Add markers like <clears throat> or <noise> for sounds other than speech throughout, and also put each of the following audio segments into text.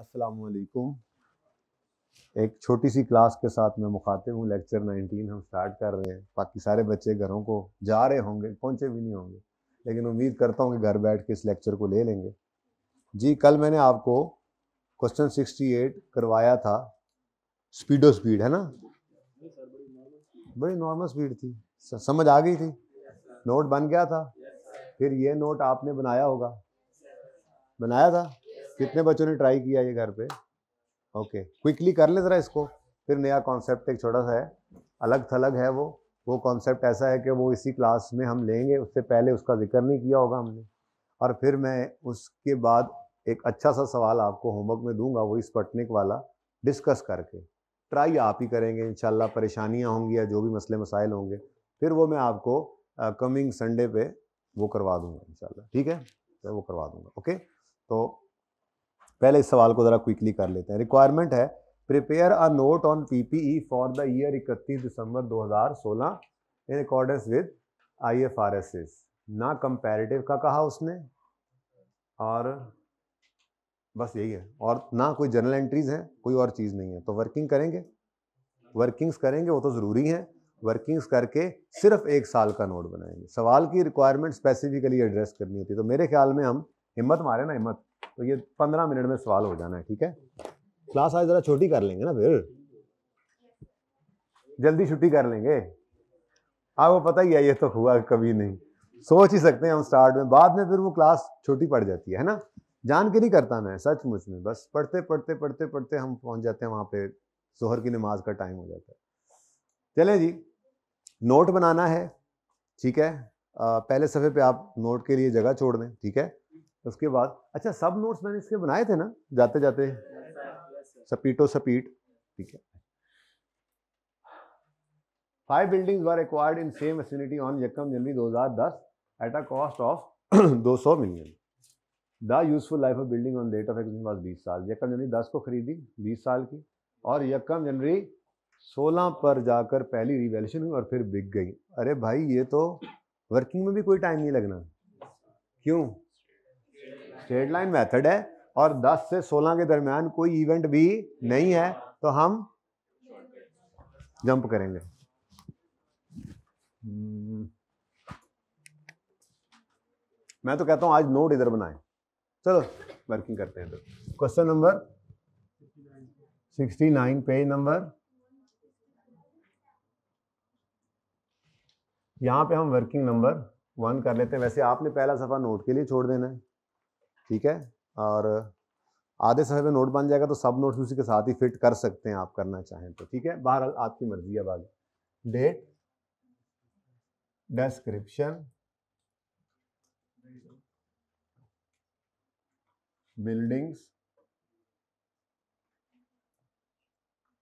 असलकुम एक छोटी सी क्लास के साथ मैं मुखातिब हूँ लेक्चर 19 हम स्टार्ट कर रहे हैं बाकी सारे बच्चे घरों को जा रहे होंगे पहुँचे भी नहीं होंगे लेकिन उम्मीद करता हूँ कि घर बैठ के इस लेक्चर को ले लेंगे जी कल मैंने आपको क्वेश्चन 68 करवाया था स्पीडो स्पीड है ना बड़ी नॉर्मल स्पीड थी समझ आ गई थी नोट बन गया था फिर ये नोट आपने बनाया होगा बनाया था कितने बच्चों ने ट्राई किया ये घर पे ओके क्विकली कर ले ज़रा इसको फिर नया कॉन्सेप्ट एक छोटा सा है अलग थलग है वो वो कॉन्सेप्ट ऐसा है कि वो इसी क्लास में हम लेंगे उससे पहले उसका जिक्र नहीं किया होगा हमने और फिर मैं उसके बाद एक अच्छा सा सवाल आपको होमवर्क में दूंगा वही स्पटनिक वाला डिस्कस करके ट्राई आप ही करेंगे इन परेशानियाँ होंगी या जो भी मसले मसाइल होंगे फिर वो मैं आपको कमिंग संडे पे वो करवा दूंगा इन ठीक है तो वो करवा दूंगा ओके तो पहले इस सवाल को ज़रा क्विकली कर लेते हैं रिक्वायरमेंट है prepare a note on PPE for the year इकतीस दिसंबर 2016 in accordance with I F R S S ना कंपैरेटिव का कहा उसने और बस यही है और ना कोई जर्नल एंट्रीज हैं कोई और चीज़ नहीं है तो वर्किंग करेंगे वर्किंग्स करेंगे वो तो ज़रूरी हैं वर्किंग्स करके सिर्फ एक साल का नोट बनाएंगे सवाल की रिक्वायरमेंट स्पेसिफिकली एड्रेस करनी होती है तो मेरे ख्याल में हम हिम्मत मारे ना हिम्मत तो ये पंद्रह मिनट में सवाल हो जाना है ठीक है क्लास आज ज़रा छोटी कर लेंगे ना फिर जल्दी छुट्टी कर लेंगे आपको पता ही है ये तो हुआ कभी नहीं सोच ही सकते हैं हम स्टार्ट में बाद में फिर वो क्लास छोटी पड़ जाती है, ना जान के नहीं करता मैं सच मुझ में बस पढ़ते पढ़ते पढ़ते पढ़ते हम पहुंच जाते हैं वहाँ पे जोहर की नमाज का टाइम हो जाता है चले जी नोट बनाना है ठीक है आ, पहले सफ़े पे आप नोट के लिए जगह छोड़ दें ठीक है उसके बाद अच्छा सब नोट्स मैंने इसके बनाए थे ना जाते जाते सपीटो सपीट ठीक है five buildings were acquired in same vicinity on यकम January 2010 at a cost of 200 million the useful life of building on date of एक्सिंग वाज 20 साल यकम जनवरी 10 को खरीदी 20 साल की और यकम जनवरी 16 पर जाकर पहली रिवेल्यूशन हुई और फिर बिक गई अरे भाई ये तो वर्किंग में भी कोई टाइम नहीं लगना क्यों स्ट्रेट लाइन मेथड है और 10 से 16 के दरमियान कोई इवेंट भी नहीं है तो हम जंप करेंगे hmm. मैं तो कहता हूं आज नोट इधर बनाए चलो वर्किंग करते हैं इधर क्वेश्चन नंबर 69 पेज नंबर यहां पे हम वर्किंग नंबर वन कर लेते हैं वैसे आपने पहला सफ़ा नोट के लिए छोड़ देना है ठीक है और आधे समय में नोट बन जाएगा तो सब नोट उसी के साथ ही फिट कर सकते हैं आप करना चाहें तो ठीक है बाहर आपकी मर्जी है बाकी date description buildings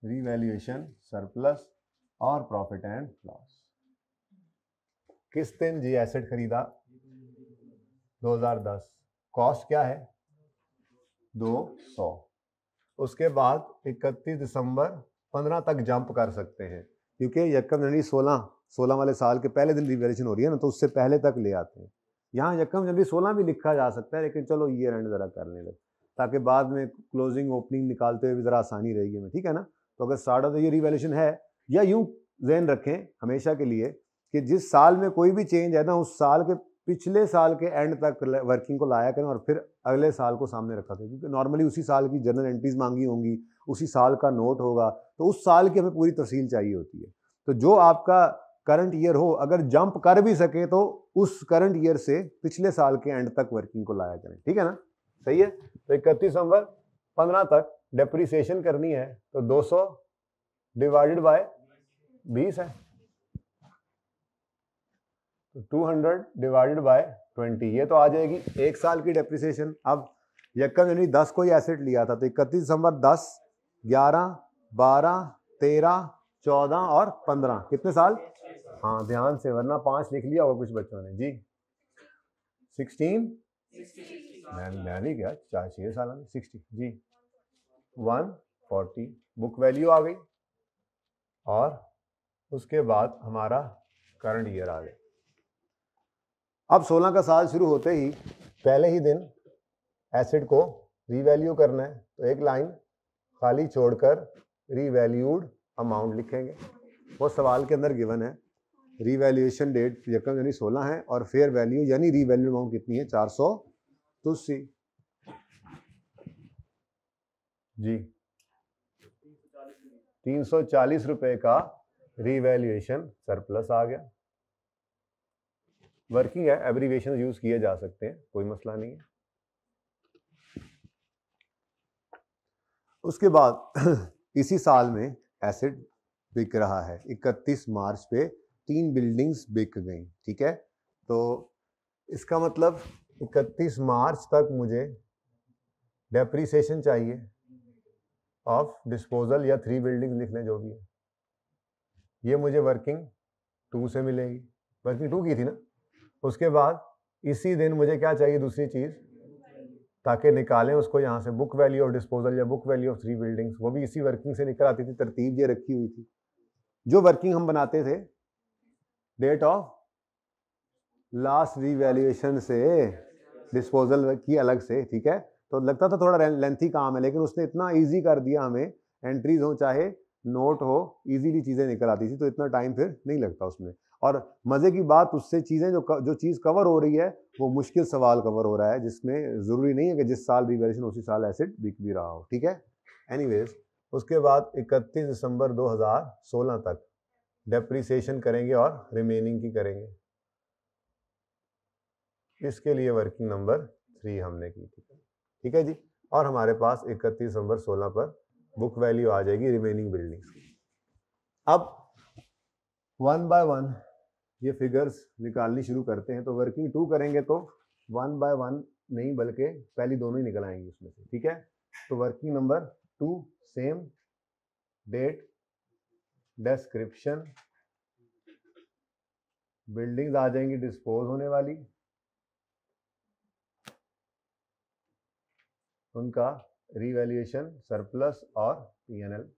revaluation surplus और प्रॉफिट एंड लॉस किस दिन जी एसेट खरीदा 2010 कॉस्ट क्या है दो सौ उसके बाद इकतीस दिसंबर पंद्रह तक जंप कर सकते हैं क्योंकि यकम जनवरी सोलह सोलह वाले साल के पहले दिन रिवेल्यूशन हो रही है ना तो उससे पहले तक ले आते हैं यहाँ यकम जनवरी सोलह भी लिखा जा सकता है लेकिन चलो ये रहने ज़रा कर लें ताकि बाद में क्लोजिंग ओपनिंग निकालते हुए भी ज़रा आसानी रहेगी हमें ठीक है ना तो अगर साढ़ा तो ये ईयर रिवेल्यूशन है या यूँ जहन रखें हमेशा के लिए कि जिस साल में कोई भी चेंज है ना उस साल के पिछले साल के एंड तक वर्किंग को लाया करें और फिर अगले साल को सामने रखा करें क्योंकि नॉर्मली उसी साल की जर्नल एंट्रीज मांगी होंगी उसी साल का नोट होगा तो उस साल की हमें पूरी तफसील चाहिए होती है तो जो आपका करंट ईयर हो अगर जंप कर भी सके तो उस करंट ईयर से पिछले साल के एंड तक वर्किंग को लाया करें ठीक है ना सही है तो इकतीस नवंबर पंद्रह तक डेप्रिसिएशन करनी है तो 200 डिवाइडेड बाय 20 है two hundred divided by twenty ये तो आ जाएगी एक साल की डेप्रिसिएशन अब यकम यानी दस कोई एसेट लिया था तो इकतीस दिसंबर दस ग्यारह बारह तेरह चौदह और पंद्रह कितने साल हाँ ध्यान से वरना पांच लिख लिया होगा कुछ बच्चों ने जी सिक्सटीन मैंने क्या चार छः साल सिक्सटी जी वन फोर्टी बुक वैल्यू आ गई और उसके बाद हमारा करंट ईयर आ गया अब 16 का साल शुरू होते ही पहले ही दिन एसिड को रीवैल्यू करना है तो एक लाइन खाली छोड़कर रीवैल्यूड अमाउंट लिखेंगे वो सवाल के अंदर गिवन है रीवैल्यूएशन डेट यकम यानी सोलह है और फेयर वैल्यू यानी रीवैल्यू अमाउंट कितनी है चार सौ तुस्सी जी तीन सौ चालीस रुपये का रीवैल्यूएशन सरप्लस आ गया वर्किंग है एब्रीवेशन यूज़ किए जा सकते हैं कोई मसला नहीं है उसके बाद <clears throat> इसी साल में एसिड बिक रहा है 31 मार्च पे तीन बिल्डिंग्स बिक गई ठीक है तो इसका मतलब 31 मार्च तक मुझे डेप्रीसीशन चाहिए ऑफ डिस्पोजल या थ्री बिल्डिंग्स लिख लें जो भी है ये मुझे वर्किंग टू से मिलेगी वर्किंग टू की थी ना उसके बाद इसी दिन मुझे क्या चाहिए दूसरी चीज़ ताकि निकालें उसको यहाँ से बुक वैल्यू ऑफ डिस्पोजल या book value of three buildings वो भी इसी वर्किंग से निकल आती थी तरतीब ये रखी हुई थी जो वर्किंग हम बनाते थे डेट ऑफ लास्ट रिवैल्यूएशन से डिस्पोजल की अलग से ठीक है तो लगता था थोड़ा लेंथी काम है लेकिन उसने इतना ईजी कर दिया हमें एंट्रीज हो चाहे नोट हो ईजीली चीज़ें निकल आती थी तो इतना टाइम फिर नहीं लगता उसमें और मज़े की बात उससे चीज़ें जो जो चीज़ कवर हो रही है वो मुश्किल सवाल कवर हो रहा है जिसमें ज़रूरी नहीं है कि जिस साल रिवेल्यूशन उसी साल एसिड बिक भी रहा हो ठीक है एनीवेज उसके बाद 31 दिसंबर 2016 तक डेप्रीसीशन करेंगे और रिमेनिंग की करेंगे इसके लिए वर्किंग नंबर थ्री हमने की थी ठीक है जी और हमारे पास 31 दिसंबर 16 पर बुक वैल्यू आ जाएगी रिमेनिंग बिल्डिंग्स की अब वन बाय वन ये फिगर्स निकालनी शुरू करते हैं तो वर्किंग टू करेंगे तो वन बाय वन नहीं बल्कि पहली दोनों ही निकल आएंगी उसमें से ठीक है तो working number two same date description buildings आ जाएंगी डिस्पोज होने वाली उनका रीवैल्यूएशन सरप्लस और पीएनएल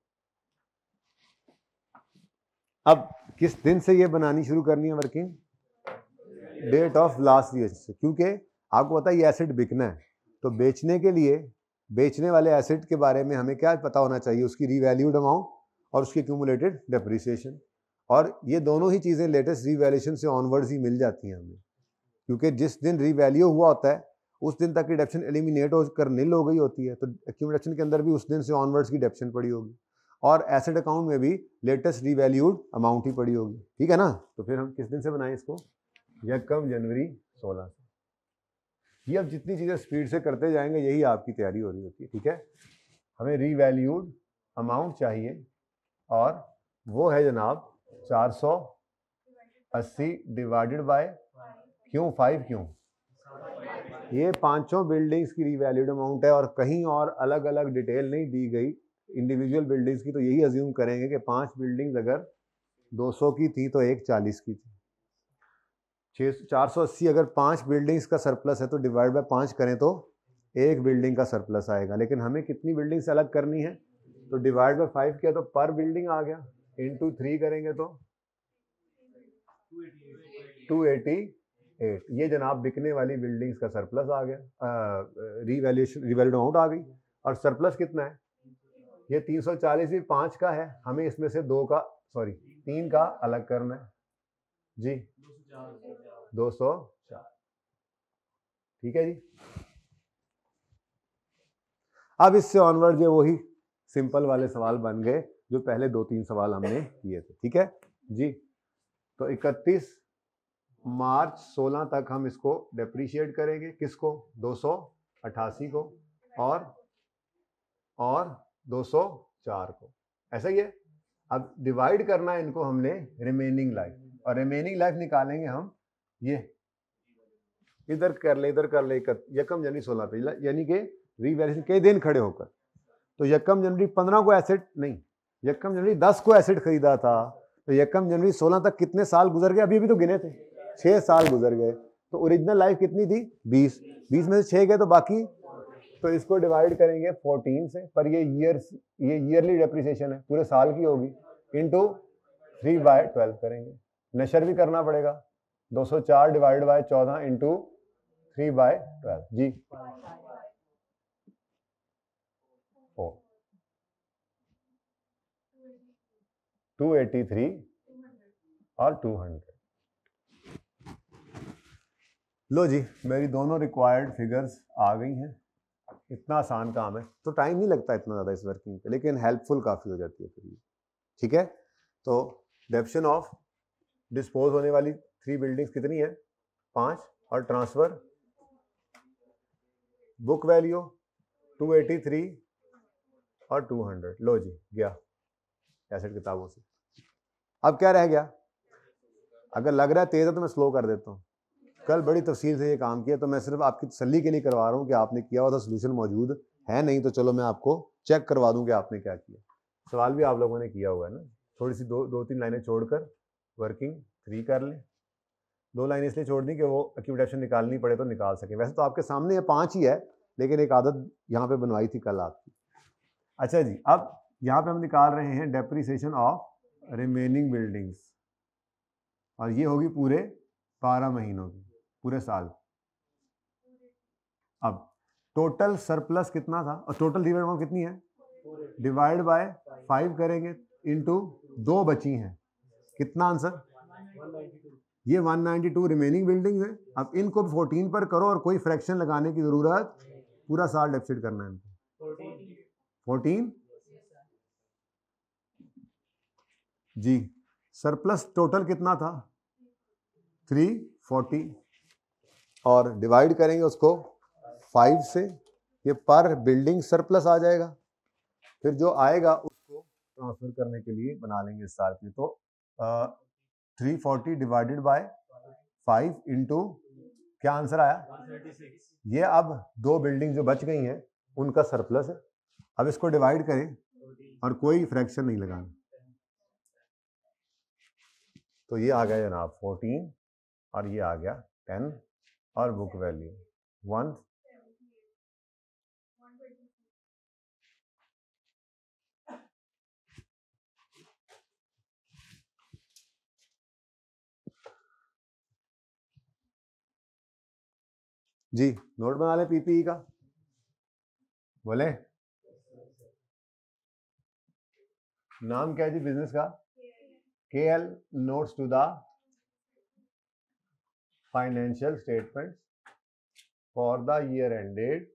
अब किस दिन से ये बनानी शुरू करनी है working date of last year से क्योंकि आपको पता है ये एसिड बिकना है तो बेचने के लिए बेचने वाले एसिड के बारे में हमें क्या पता होना चाहिए उसकी रीवैल्यूड अमाउंट और उसकी क्यूमुलेटेड डेप्रिसिएशन और ये दोनों ही चीज़ें लेटेस्ट रीवैल्यूशन से ऑनवर्ड्स ही मिल जाती हैं हमें क्योंकि जिस दिन रीवैल्यू हुआ होता है उस दिन तक की डेप्शन एलिमिनेट होकर निल हो गई होती है तो एक्यूमुलेशन के अंदर भी उस दिन से ऑनवर्ड्स की डेप्शन पड़ी होगी और एसेट अकाउंट में भी लेटेस्ट रिवैल्यूड अमाउंट ही पड़ी होगी ठीक है ना तो फिर हम किस दिन से बनाएं इसको यकम जनवरी सोलह से ये अब जितनी चीज़ें स्पीड से करते जाएंगे यही आपकी तैयारी हो रही होती है ठीक है हमें रिवैल्यूड अमाउंट चाहिए और वो है जनाब चार सौ अस्सी डिवाइडेड बाय क्यों फाइव क्यों ये पांचों बिल्डिंग्स की रिवैल्यूड अमाउंट है और कहीं और अलग अलग डिटेल नहीं दी गई इंडिविजुअल बिल्डिंग्स की तो यही अज्यूम करेंगे कि पांच बिल्डिंग्स अगर 200 की थी तो एक 40 की थी छः चार सौ अस्सी अगर पांच बिल्डिंग्स का सरप्लस है तो डिवाइड बाय पांच करें तो एक बिल्डिंग का सरप्लस आएगा लेकिन हमें कितनी बिल्डिंग्स अलग करनी है तो डिवाइड बाय फाइव किया तो पर बिल्डिंग आ गया इन टू थ्री करेंगे तो टू एटी एट ये जनाब बिकने वाली बिल्डिंग्स का सरप्लस आ गया रीवैल्यूशन रिवेल्ड आउट आ गई और सरप्लस कितना है ये 340 भी पांच का है हमें इसमें से दो का सॉरी तीन का अलग करना है जी दो ठीक है जी अब इससे ऑनवर्ड ये वही सिंपल वाले सवाल बन गए जो पहले दो तीन सवाल हमने किए थे ठीक है जी तो 31 मार्च 16 तक हम इसको डेप्रिशिएट करेंगे किसको 288 को और और 204 को ऐसा ही है अब डिवाइड करना है इनको हमने रिमेनिंग लाइफ और रिमेनिंग लाइफ निकालेंगे हम ये इधर कर ले इधर कर ले यकम जनवरी सोलह पे यानी कि रीवैल्यूएशन कई दिन खड़े होकर तो यकम जनवरी पंद्रह को एसेट नहीं यकम जनवरी दस को एसेट खरीदा था तो यकम जनवरी सोलह तक कितने साल गुजर गए अभी अभी तो गिने थे छः साल गुजर गए तो ओरिजिनल लाइफ कितनी थी बीस बीस में से छः गए तो बाकी तो इसको डिवाइड करेंगे 14 से पर ये ईयर ये ईयरली डेप्रिसिएशन है पूरे साल की होगी इंटू थ्री बाय ट्वेल्व करेंगे नशर भी करना पड़ेगा 204 divide by 14 into three by twelve जी ओ टू एटी थ्री और टू हंड्रेड लो जी मेरी दोनों रिक्वायर्ड फिगर्स आ गई हैं इतना आसान काम है तो टाइम नहीं लगता इतना ज़्यादा इस वर्किंग पे लेकिन हेल्पफुल काफ़ी हो जाती है फिर ये ठीक है तो डेप्शन ऑफ डिस्पोज होने वाली थ्री बिल्डिंग्स कितनी है पाँच और transfer book value two eighty three और टू हंड्रेड लो जी गया एसेट किताबों से अब क्या रह गया अगर लग रहा है तेज़ है तो मैं स्लो कर देता हूँ कल बड़ी तफसील से ये काम किया तो मैं सिर्फ आपकी तसली के लिए करवा रहा हूँ कि आपने किया हुआ था सोल्यूशन मौजूद है नहीं तो चलो मैं आपको चेक करवा दूँ कि आपने क्या किया सवाल भी आप लोगों ने किया हुआ है ना थोड़ी सी दो दो तीन लाइनें छोड़कर वर्किंग थ्री कर लें दो लाइनें इसलिए छोड़ दी कि वो एक्यूडेशन निकालनी पड़े तो निकाल सकें वैसे तो आपके सामने ये पाँच ही है लेकिन एक आदत यहाँ पे बनवाई थी कल आपकी अच्छा जी अब यहाँ पे हम निकाल रहे हैं डेप्रीसीशन ऑफ रिमेनिंग बिल्डिंग्स और ये होगी पूरे बारह महीनों की पूरे साल अब टोटल सरप्लस कितना था और टोटल रिवेट अमाउंट कितनी है डिवाइड बाय फाइव करेंगे इनटू दो बची हैं कितना आंसर ये 192 रिमेनिंग बिल्डिंग है अब इनको 14 पर करो और कोई फ्रैक्शन लगाने की जरूरत पूरा साल डेफिसिट करना है इनको 14 जी सरप्लस टोटल कितना था थ्री फोर्टी और डिवाइड करेंगे उसको फाइव से ये पर बिल्डिंग सरप्लस आ जाएगा फिर जो आएगा उसको ट्रांसफर करने के लिए बना लेंगे इस साल की तो three forty divided by five into क्या आंसर आया ये अब दो बिल्डिंग जो बच गई हैं उनका सरप्लस है अब इसको डिवाइड करें और कोई फ्रैक्शन नहीं लगाना तो ये आ गया जनाब फोर्टीन और ये आ गया टेन और बुक वैल्यू वन जी नोट बना ले पीपीई e का बोले नाम क्या है जी बिजनेस का के एल notes to the financial statements for the year ended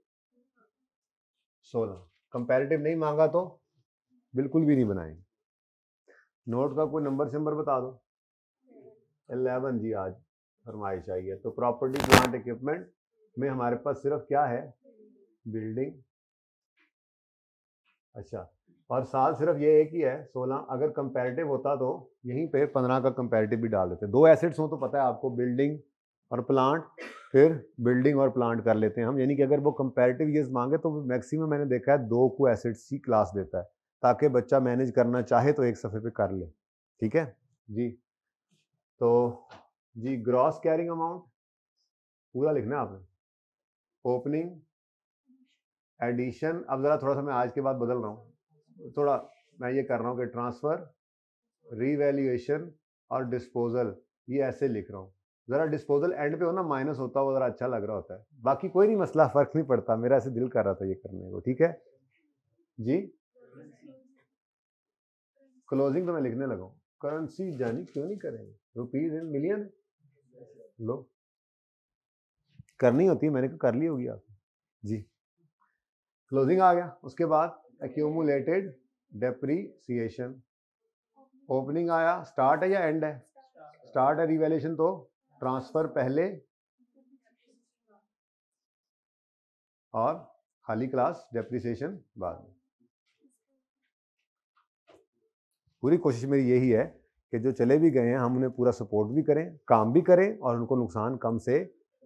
सोलह कंपैरेटिव नहीं मांगा तो बिल्कुल भी नहीं बनाएंगे नोट का कोई नंबर सेम्बर बता दो एलेवन जी आज फरमाइश आई है तो प्रॉपर्टी प्लांट इक्विपमेंट में हमारे पास सिर्फ क्या है बिल्डिंग अच्छा और साल सिर्फ ये एक ही है सोलह अगर कंपेरेटिव होता तो यहीं पे पंद्रह का कंपेरेटिव भी डाल देते दो एसेट्स हो तो पता है आपको बिल्डिंग और प्लांट फिर बिल्डिंग और प्लांट कर लेते हैं हम यानी कि अगर वो कंपेरेटिव ईयर्स मांगे तो मैक्सिमम मैंने देखा है दो को एसिड्स की क्लास देता है ताकि बच्चा मैनेज करना चाहे तो एक सफ़े पे कर ले ठीक है जी तो जी ग्रॉस कैरिंग अमाउंट पूरा लिखना आपने ओपनिंग एडिशन अब ज़रा थोड़ा सा मैं आज के बाद बदल रहा हूँ थोड़ा मैं ये कर रहा हूँ कि ट्रांसफ़र रीवेल्यूएशन और डिस्पोजल ये ऐसे लिख रहा हूँ જરા ડિ スポ ઝલ એન્ડ પે હો ના માઈનસ હોતા વો જરા અચ્છા લગ રહા હોતા હે બાકી કોઈ નહી મસલા ફરક નહી પડતા મેરા એસે દિલ કર રહા થા યે કરને કો ઠીક હે જી ક્લોઝિંગ તો મે લિખને લગા હું કરન્સી જાનિ ક્યો નહી કરે રૂપિયા ઇન મિલિયન લો કરની હોતી મેને ક કરલી હો ગઈ આપ જી ક્લોઝિંગ આ ગયા ઉસકે બાદ એક્યુમ્યુલેટેડ ડેપ્રિસિએશન ઓપનિંગ આયા સ્ટાર્ટ હે يا એન્ડ હે સ્ટાર્ટ હે રિવેલ્યુશન તો ट्रांसफर पहले और खाली क्लास डेप्रिसिएशन बाद में पूरी कोशिश मेरी यही है कि जो चले भी गए हैं हम उन्हें पूरा सपोर्ट भी करें काम भी करें और उनको नुकसान कम से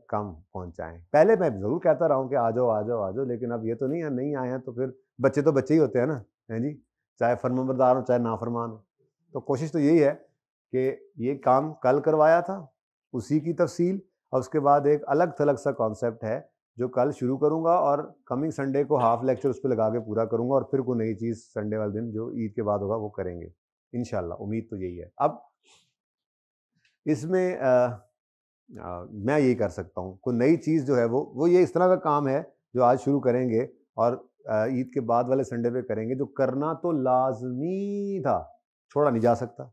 कम पहुंचाएं पहले मैं ज़रूर कहता रहा हूं कि आ जाओ आ जाओ आ जाओ लेकिन अब ये तो नहीं है नहीं आए हैं तो फिर बच्चे तो बच्चे ही होते हैं ना हैं जी चाहे फरमबरदार हो चाहे नाफरमान हो तो कोशिश तो यही है कि ये काम कल करवाया था उसी की तफसील और उसके बाद एक अलग थलग सा कॉन्सेप्ट है जो कल शुरू करूँगा और कमिंग संडे को हाफ लेक्चर उस पर लगा के पूरा करूँगा और फिर कोई नई चीज़ संडे वाले दिन जो ईद के बाद होगा वो करेंगे इन उम्मीद तो यही है अब इसमें मैं यही कर सकता हूँ कोई नई चीज़ जो है वो वो ये इस तरह का काम है जो आज शुरू करेंगे और ईद के बाद वाले संडे पे करेंगे जो करना तो लाजमी था छोड़ा नहीं जा सकता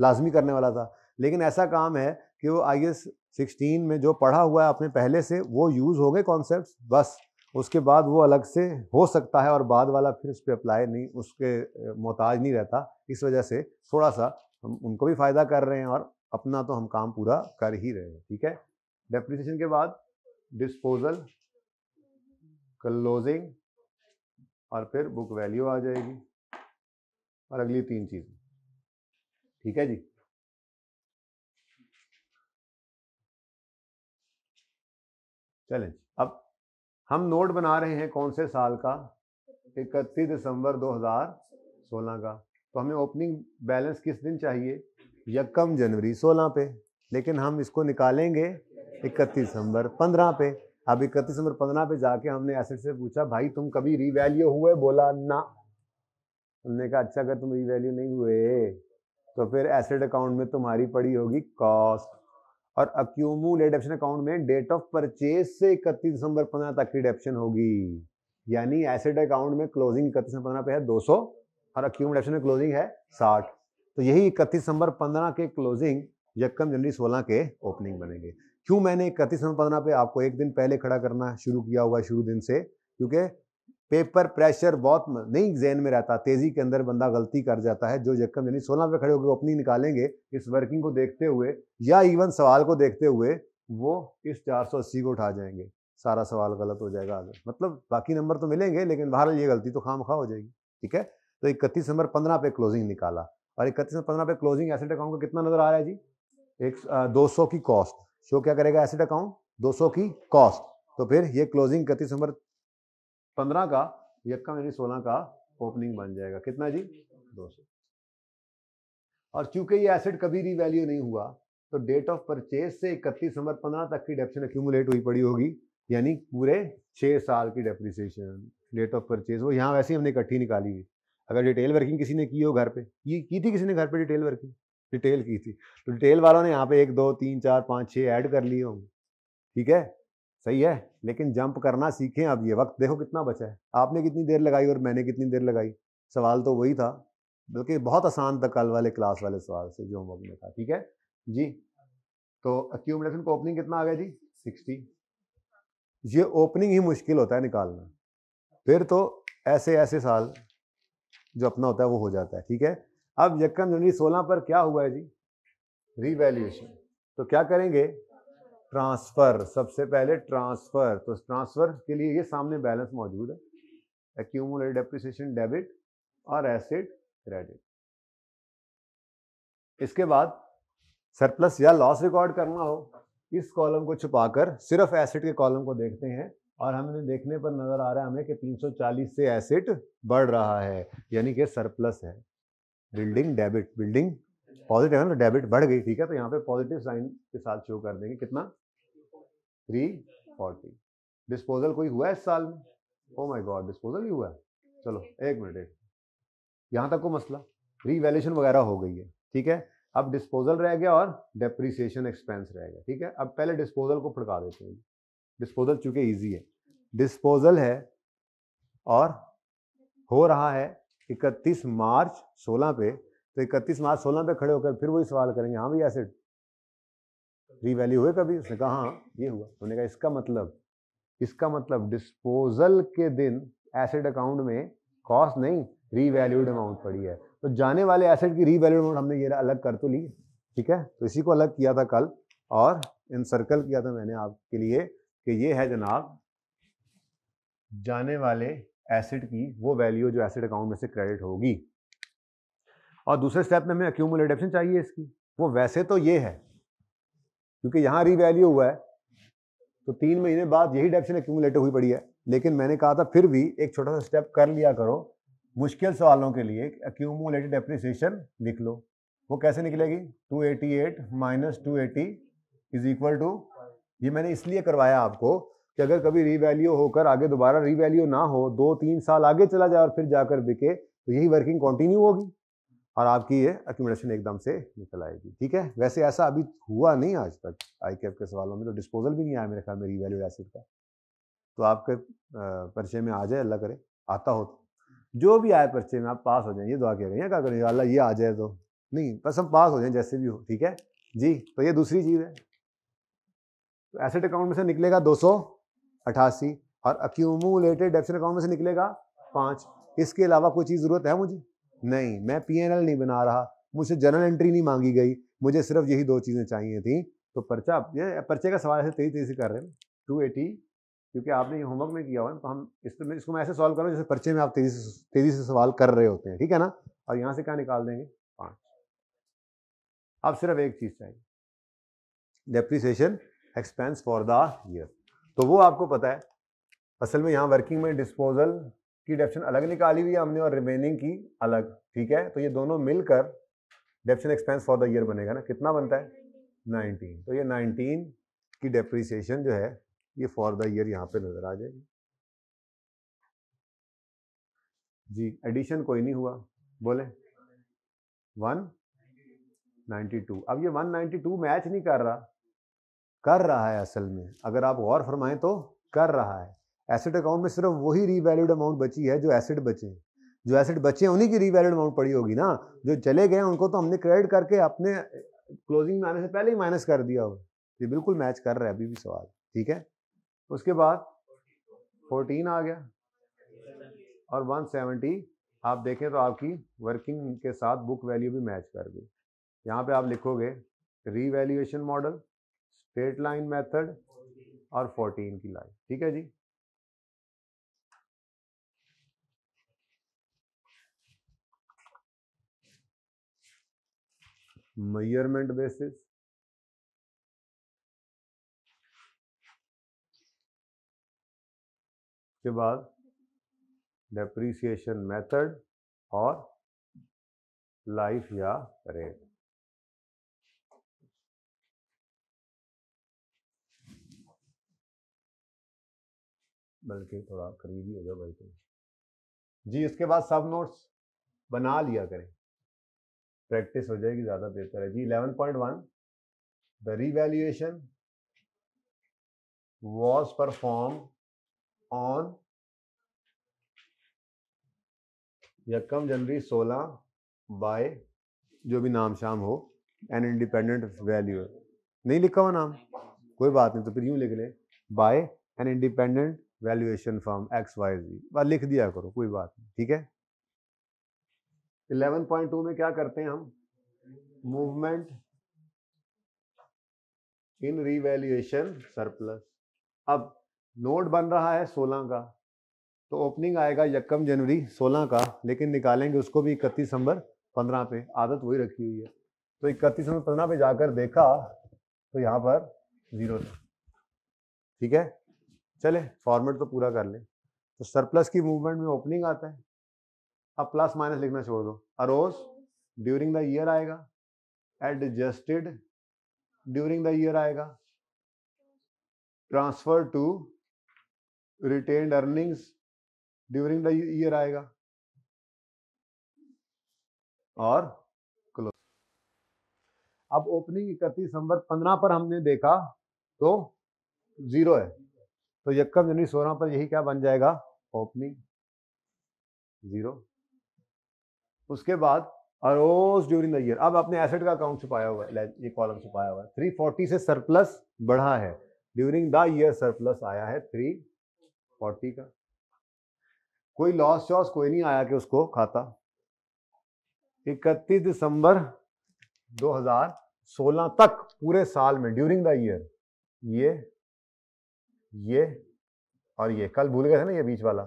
लाजमी करने वाला था लेकिन ऐसा काम है कि वो आई एस सिक्सटीन में जो पढ़ा हुआ है आपने पहले से वो यूज़ हो गए कॉन्सेप्ट बस उसके बाद वो अलग से हो सकता है और बाद वाला फिर उस पर अप्लाई नहीं उसके मोहताज नहीं रहता इस वजह से थोड़ा सा हम उनको भी फ़ायदा कर रहे हैं और अपना तो हम काम पूरा कर ही रहे हैं ठीक है डेप्रिसिएशन के बाद डिस्पोजल क्लोजिंग और फिर बुक वैल्यू आ जाएगी और अगली तीन चीज़ें ठीक है जी चलें अब हम नोट बना रहे हैं कौन से साल का इकतीस दिसंबर 2016 का तो हमें ओपनिंग बैलेंस किस दिन चाहिए यकम जनवरी 16 पे लेकिन हम इसको निकालेंगे इकतीस दिसंबर 15 पे अब इकतीस दिसंबर 15 पे जाके हमने एसेट से पूछा भाई तुम कभी रिवैल्यू हुए बोला ना हमने कहा अच्छा अगर तुम रिवैल्यू नहीं हुए तो फिर एसेट अकाउंट में तुम्हारी पड़ी होगी कॉस्ट और अक्यूमुलेडेप्शन अकाउंट में डेट ऑफ परचेज से इकतीस दिसंबर पंद्रह तक की डेप्शन होगी यानी एसेट अकाउंट में क्लोजिंग इकतीस दिसंबर पंद्रह पे है दो सौ और अक्यूमुलेट में क्लोजिंग है साठ तो यही इकतीस दिसंबर पंद्रह के क्लोजिंग यकम जनवरी सोलह के ओपनिंग बनेंगे क्यों मैंने इकतीस दिसंबर पंद्रह पे आपको एक दिन पहले खड़ा करना शुरू किया हुआ शुरू दिन से क्योंकि पेपर प्रेशर बहुत नहीं जेन में रहता तेज़ी के अंदर बंदा गलती कर जाता है जो यकम यानी सोलह पे खड़े होकर अपनी निकालेंगे इस वर्किंग को देखते हुए या इवन सवाल को देखते हुए वो इस चार सौ अस्सी को उठा जाएंगे सारा सवाल गलत हो जाएगा आगे मतलब बाकी नंबर तो मिलेंगे लेकिन बाहर ये गलती तो खाम खा हो जाएगी ठीक है तो इकतीस नंबर पंद्रह पे क्लोजिंग निकाला और इकतीस नंबर पंद्रह पे क्लोजिंग एसेट अकाउंट का कितना नज़र आ रहा है जी एक दो सौ की कॉस्ट शो क्या करेगा एसेट अकाउंट दो सौ की कॉस्ट तो फिर ये क्लोजिंग इकतीस नंबर पंद्रह का यक्का यानी सोलह का ओपनिंग बन जाएगा कितना जी दो सौ और चूंकि ये एसेट कभी रिवैल्यू नहीं हुआ तो डेट ऑफ परचेज से इकतीस दिसंबर पंद्रह तक की डेप्शन एक्यूमुलेट हुई पड़ी होगी यानी पूरे छः साल की डेप्रिसिएशन डेट ऑफ परचेज वो यहाँ वैसे ही हमने इकट्ठी निकाली हुई अगर डिटेल वर्किंग किसी ने की हो घर पे ये की थी किसी ने घर पे डिटेल वर्किंग डिटेल की थी तो डिटेल वालों ने यहाँ पे एक दो तीन चार पाँच छः ऐड कर लिए होंगे ठीक है सही है लेकिन जंप करना सीखें अब ये वक्त देखो कितना बचा है आपने कितनी देर लगाई और मैंने कितनी देर लगाई सवाल तो वही था बल्कि बहुत आसान था कल वाले क्लास वाले सवाल से जो होमवर्क था ठीक है जी तो अक्यूमलेशन को ओपनिंग कितना आ गया जी सिक्सटी ये ओपनिंग ही मुश्किल होता है निकालना फिर तो ऐसे ऐसे साल जो अपना होता है वो हो जाता है ठीक है अब यकम जनवरी सोलह पर क्या हुआ है जी रीवैल्यूएशन तो क्या करेंगे ट्रांसफर सबसे पहले ट्रांसफर तो ट्रांसफर के लिए ये सामने बैलेंस मौजूद है एक्यूमुलेट डेप्रिसिएशन डेबिट और एसेट क्रेडिट इसके बाद सरप्लस या लॉस रिकॉर्ड करना हो इस कॉलम को छुपाकर सिर्फ एसेट के कॉलम को देखते हैं और हमें देखने पर नजर आ रहा है हमें कि 340 से एसेट बढ़ रहा है यानी कि सरप्लस है बिल्डिंग डेबिट बिल्डिंग पॉजिटिव है ना डेबिट तो बढ़ गई ठीक है तो यहाँ पे पॉजिटिव साइन के साथ शो कर देंगे कितना थ्री फोर्टी डिस्पोजल कोई हुआ है इस साल में ओ माय गॉड डिस्पोजल ही हुआ है चलो एक मिनट एक यहाँ तक को मसला रीवैल्यूशन वगैरह हो गई है ठीक है अब डिस्पोजल रह गया और डेप्रीसिएशन एक्सपेंस रह गया ठीक है अब पहले डिस्पोजल को फड़का देते हैं डिस्पोजल चूंकि ईजी है डिस्पोजल है और हो रहा है इकतीस मार्च सोलह पे तो इकतीस मार्च सोलह पे खड़े होकर फिर वही सवाल करेंगे हाँ भैया एसिड रीवैल्यू हुए कभी उसने कहा हाँ ये हुआ उन्होंने कहा इसका मतलब इसका मतलब डिस्पोजल के दिन एसेट अकाउंट में कॉस्ट नहीं रीवैल्यूड अमाउंट पड़ी है तो जाने वाले एसेट की रीवैल्यूड अमाउंट हमने ये अलग कर तो ली ठीक है तो इसी को अलग किया था कल और इन सर्कल किया था मैंने आपके लिए कि ये है जनाब जाने वाले एसेट की वो वैल्यू जो एसेट अकाउंट में से क्रेडिट होगी और दूसरे स्टेप में हमें एक्यूमुलेटिव चाहिए इसकी वो वैसे तो ये है क्योंकि यहाँ रीवैल्यू हुआ है तो तीन महीने बाद यही डेप्शन एक्यूमुलेटिव हुई पड़ी है लेकिन मैंने कहा था फिर भी एक छोटा सा स्टेप कर लिया करो मुश्किल सवालों के लिए एक्यूमुलेटेड डेप्रिसिएशन लिख लो वो कैसे निकलेगी 288 eighty eight minus two is equal to ये मैंने इसलिए करवाया आपको कि अगर कभी रीवैल्यू होकर आगे दोबारा रीवैल्यू ना हो दो तीन साल आगे चला जाए और फिर जाकर बिके तो यही वर्किंग कॉन्टिन्यू होगी और आपकी ये एक्यूमलेशन एकदम से निकल आएगी ठीक है वैसे ऐसा अभी हुआ नहीं आज तक आई के सवालों में तो डिस्पोजल भी नहीं आया मेरे ख्याल में रिवैल्यूड एसिड का तो आपके पर्चे में आ जाए अल्लाह करे आता हो तो जो भी आए पर्चे में आप पास हो जाए ये दुआ कह रहे हैं क्या करें अल्लाह ये आ जाए तो नहीं बस हम पास हो जाए जैसे भी हो ठीक है जी तो ये दूसरी चीज़ है तो एसेट अकाउंट में से निकलेगा दो सौ और अक्यूमुलेटेड डेप्शन अकाउंट में से निकलेगा पाँच इसके अलावा कोई चीज़ ज़रूरत है मुझे नहीं मैं पी नहीं बना रहा मुझसे जनरल एंट्री नहीं मांगी गई मुझे सिर्फ यही दो चीज़ें चाहिए थी तो पर्चा ये पर्चे का सवाल ऐसे तेजी तेजी से कर रहे हैं टू एटी क्योंकि आपने ये होमवर्क में किया हुआ है तो हम इस पर इसको मैं ऐसे सॉल्व करूँ जैसे पर्चे में आप तेजी से तेजी से सवाल कर रहे होते हैं ठीक है ना और यहाँ से क्या निकाल देंगे पाँच आप सिर्फ एक चीज़ चाहिए depreciation expense for the year तो वो आपको पता है असल में यहाँ वर्किंग में डिस्पोजल की डेप्शन अलग निकाली हुई है हमने और रिमेनिंग की अलग ठीक है तो ये दोनों मिलकर depreciation expense for the year बनेगा ना कितना बनता है नाइनटीन तो ये नाइनटीन की डेप्रिसिएशन जो है ये फॉर द ईयर यहाँ पे नज़र आ जाएगी जी एडिशन कोई नहीं हुआ बोले वन नाइन्टी टू अब ये वन नाइन्टी टू मैच नहीं कर रहा कर रहा है असल में अगर आप गौर फरमाएं तो कर रहा है एसेट अकाउंट में सिर्फ वही रीवैल्यूड अमाउंट बची है जो एसेट बचे हैं जो एसेट बचे हैं उन्हीं की रीवैल्यूड अमाउंट पड़ी होगी ना जो चले गए उनको तो हमने क्रेडिट करके अपने क्लोजिंग में आने से पहले ही माइनस कर दिया होगा ये बिल्कुल मैच कर रहा है अभी भी सवाल ठीक है उसके बाद फोर्टीन आ गया और वन सेवेंटी आप देखें तो आपकी वर्किंग के साथ बुक वैल्यू भी मैच कर गई यहाँ पे आप लिखोगे revaluation model straight line method और 14 की लाइन ठीक है जी मयरमेंट बेसिस के बाद डेप्रीसिएशन मेथड और लाइफ या रेट बल्कि थोड़ा करीबी हो जाओ भाई तुम जी इसके बाद सब नोट्स बना लिया करें प्रैक्टिस हो जाएगी ज़्यादा बेहतर है जी eleven point one the revaluation was performed on यकम जनवरी सोलह बाय जो भी नाम शाम हो एन इंडिपेंडेंट वैल्यू नहीं लिखा हुआ नाम कोई बात नहीं तो फिर यूँ लिख लें by an independent valuation form X Y Z लिख दिया करो कोई बात नहीं ठीक है 11.2 में क्या करते हैं हम मूवमेंट इन रिवेल्युएशन सरप्लस अब नोट बन रहा है 16 का तो ओपनिंग आएगा यकम जनवरी 16 का लेकिन निकालेंगे उसको भी इकतीस नंबर 15 पे आदत वही रखी हुई है तो इकतीस नंबर 15 पे जाकर देखा तो यहाँ पर जीरो था ठीक है चले फॉर्मेट तो पूरा कर ले तो सरप्लस की मूवमेंट में ओपनिंग आता है अब प्लस माइनस लिखना छोड़ दो अरोज ड्यूरिंग द ईयर आएगा एडजस्टेड ड्यूरिंग द ईयर आएगा transfer to retained earnings during the year आएगा और क्लोज अब ओपनिंग इकतीस नंबर पंद्रह पर हमने देखा तो जीरो है तो यक्कम जनवरी सोलह पर यही क्या बन जाएगा ओपनिंग जीरो उसके बाद अरोज ड्यूरिंग द ईयर अब आपने एसेट का अकाउंट छुपाया हुआ है ये कॉलम छुपाया हुआ है थ्री फोर्टी से सरप्लस बढ़ा है ड्यूरिंग द ईयर सरप्लस आया है थ्री फोर्टी का कोई लॉस चॉस कोई नहीं आया कि उसको खाता इकतीस दिसंबर 2016 तक पूरे साल में ड्यूरिंग द ईयर ये ये और ये कल भूल गए थे ना ये बीच वाला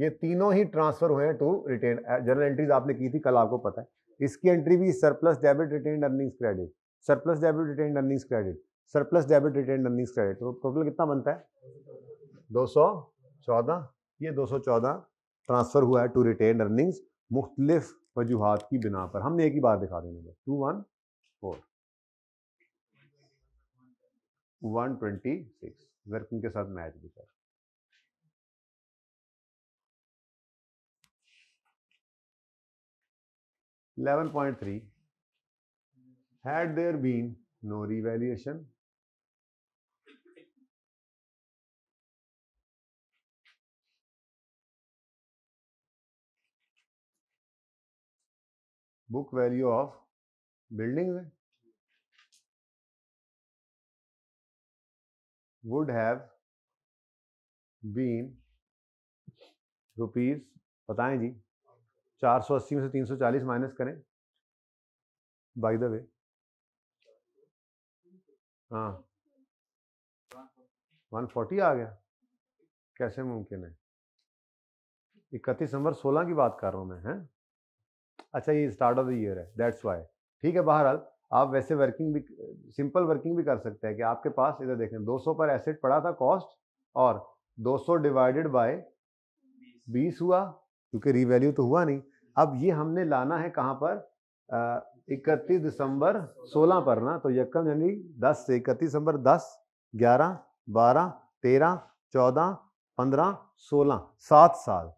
ये तीनों ही ट्रांसफर हुए हैं टू रिटेन जनरल एंट्रीज आपने की थी कल आपको पता है इसकी एंट्री भी surplus debit retained earnings credit surplus debit retained earnings credit surplus debit retained earnings credit तो टोटल कितना बनता है दो ये दो ट्रांसफ़र हुआ है टू रिटेन अर्निंग्स मुख्तलिफ वजूहत की बिना पर हमने एक ही बार दिखा देने का two one four one twenty six working के साथ मैच भी कर 11.3 had there been no revaluation book value of buildings would have been rupees बताएं जी चार सौ अस्सी में से तीन सौ चालीस माइनस करें बाई द वे हाँ वन फोर्टी आ गया कैसे मुमकिन है इकतीस नंबर सोलह की बात कर रहा हूँ मैं हैं अच्छा ये स्टार्ट ऑफ द ईयर है दैट्स वाई ठीक है बहरहाल आप वैसे वर्किंग भी सिंपल वर्किंग भी कर सकते हैं कि आपके पास इधर देखें 200 पर एसेट पड़ा था कॉस्ट और 200 डिवाइडेड बाय 20 हुआ क्योंकि रीवैल्यू तो हुआ नहीं अब ये हमने लाना है कहाँ पर इकतीस दिसंबर सोलह पर ना तो यकम जनवरी दस से इकतीस दिसंबर दस ग्यारह बारह तेरह चौदह पंद्रह सोलह सात साल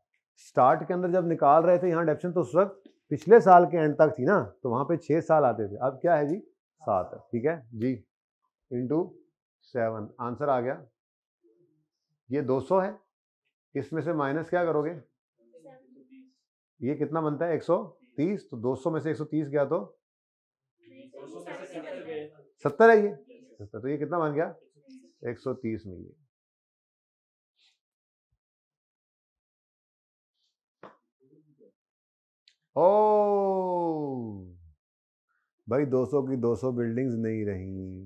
स्टार्ट के अंदर जब निकाल रहे थे यहाँ डेप्शन तो उस वक्त पिछले साल के एंड तक थी ना तो वहाँ पे छः साल आते थे अब क्या है जी सात ठीक है जी इंटू सेवन आंसर आ गया ये 200 है इसमें से माइनस क्या करोगे ये कितना बनता है 130 तो 200 में से 130 गया तो सत्तर है ये सत्तर तो ये कितना बन गया 130 मिलियन ओ भाई 200 की 200 बिल्डिंग्स नहीं रही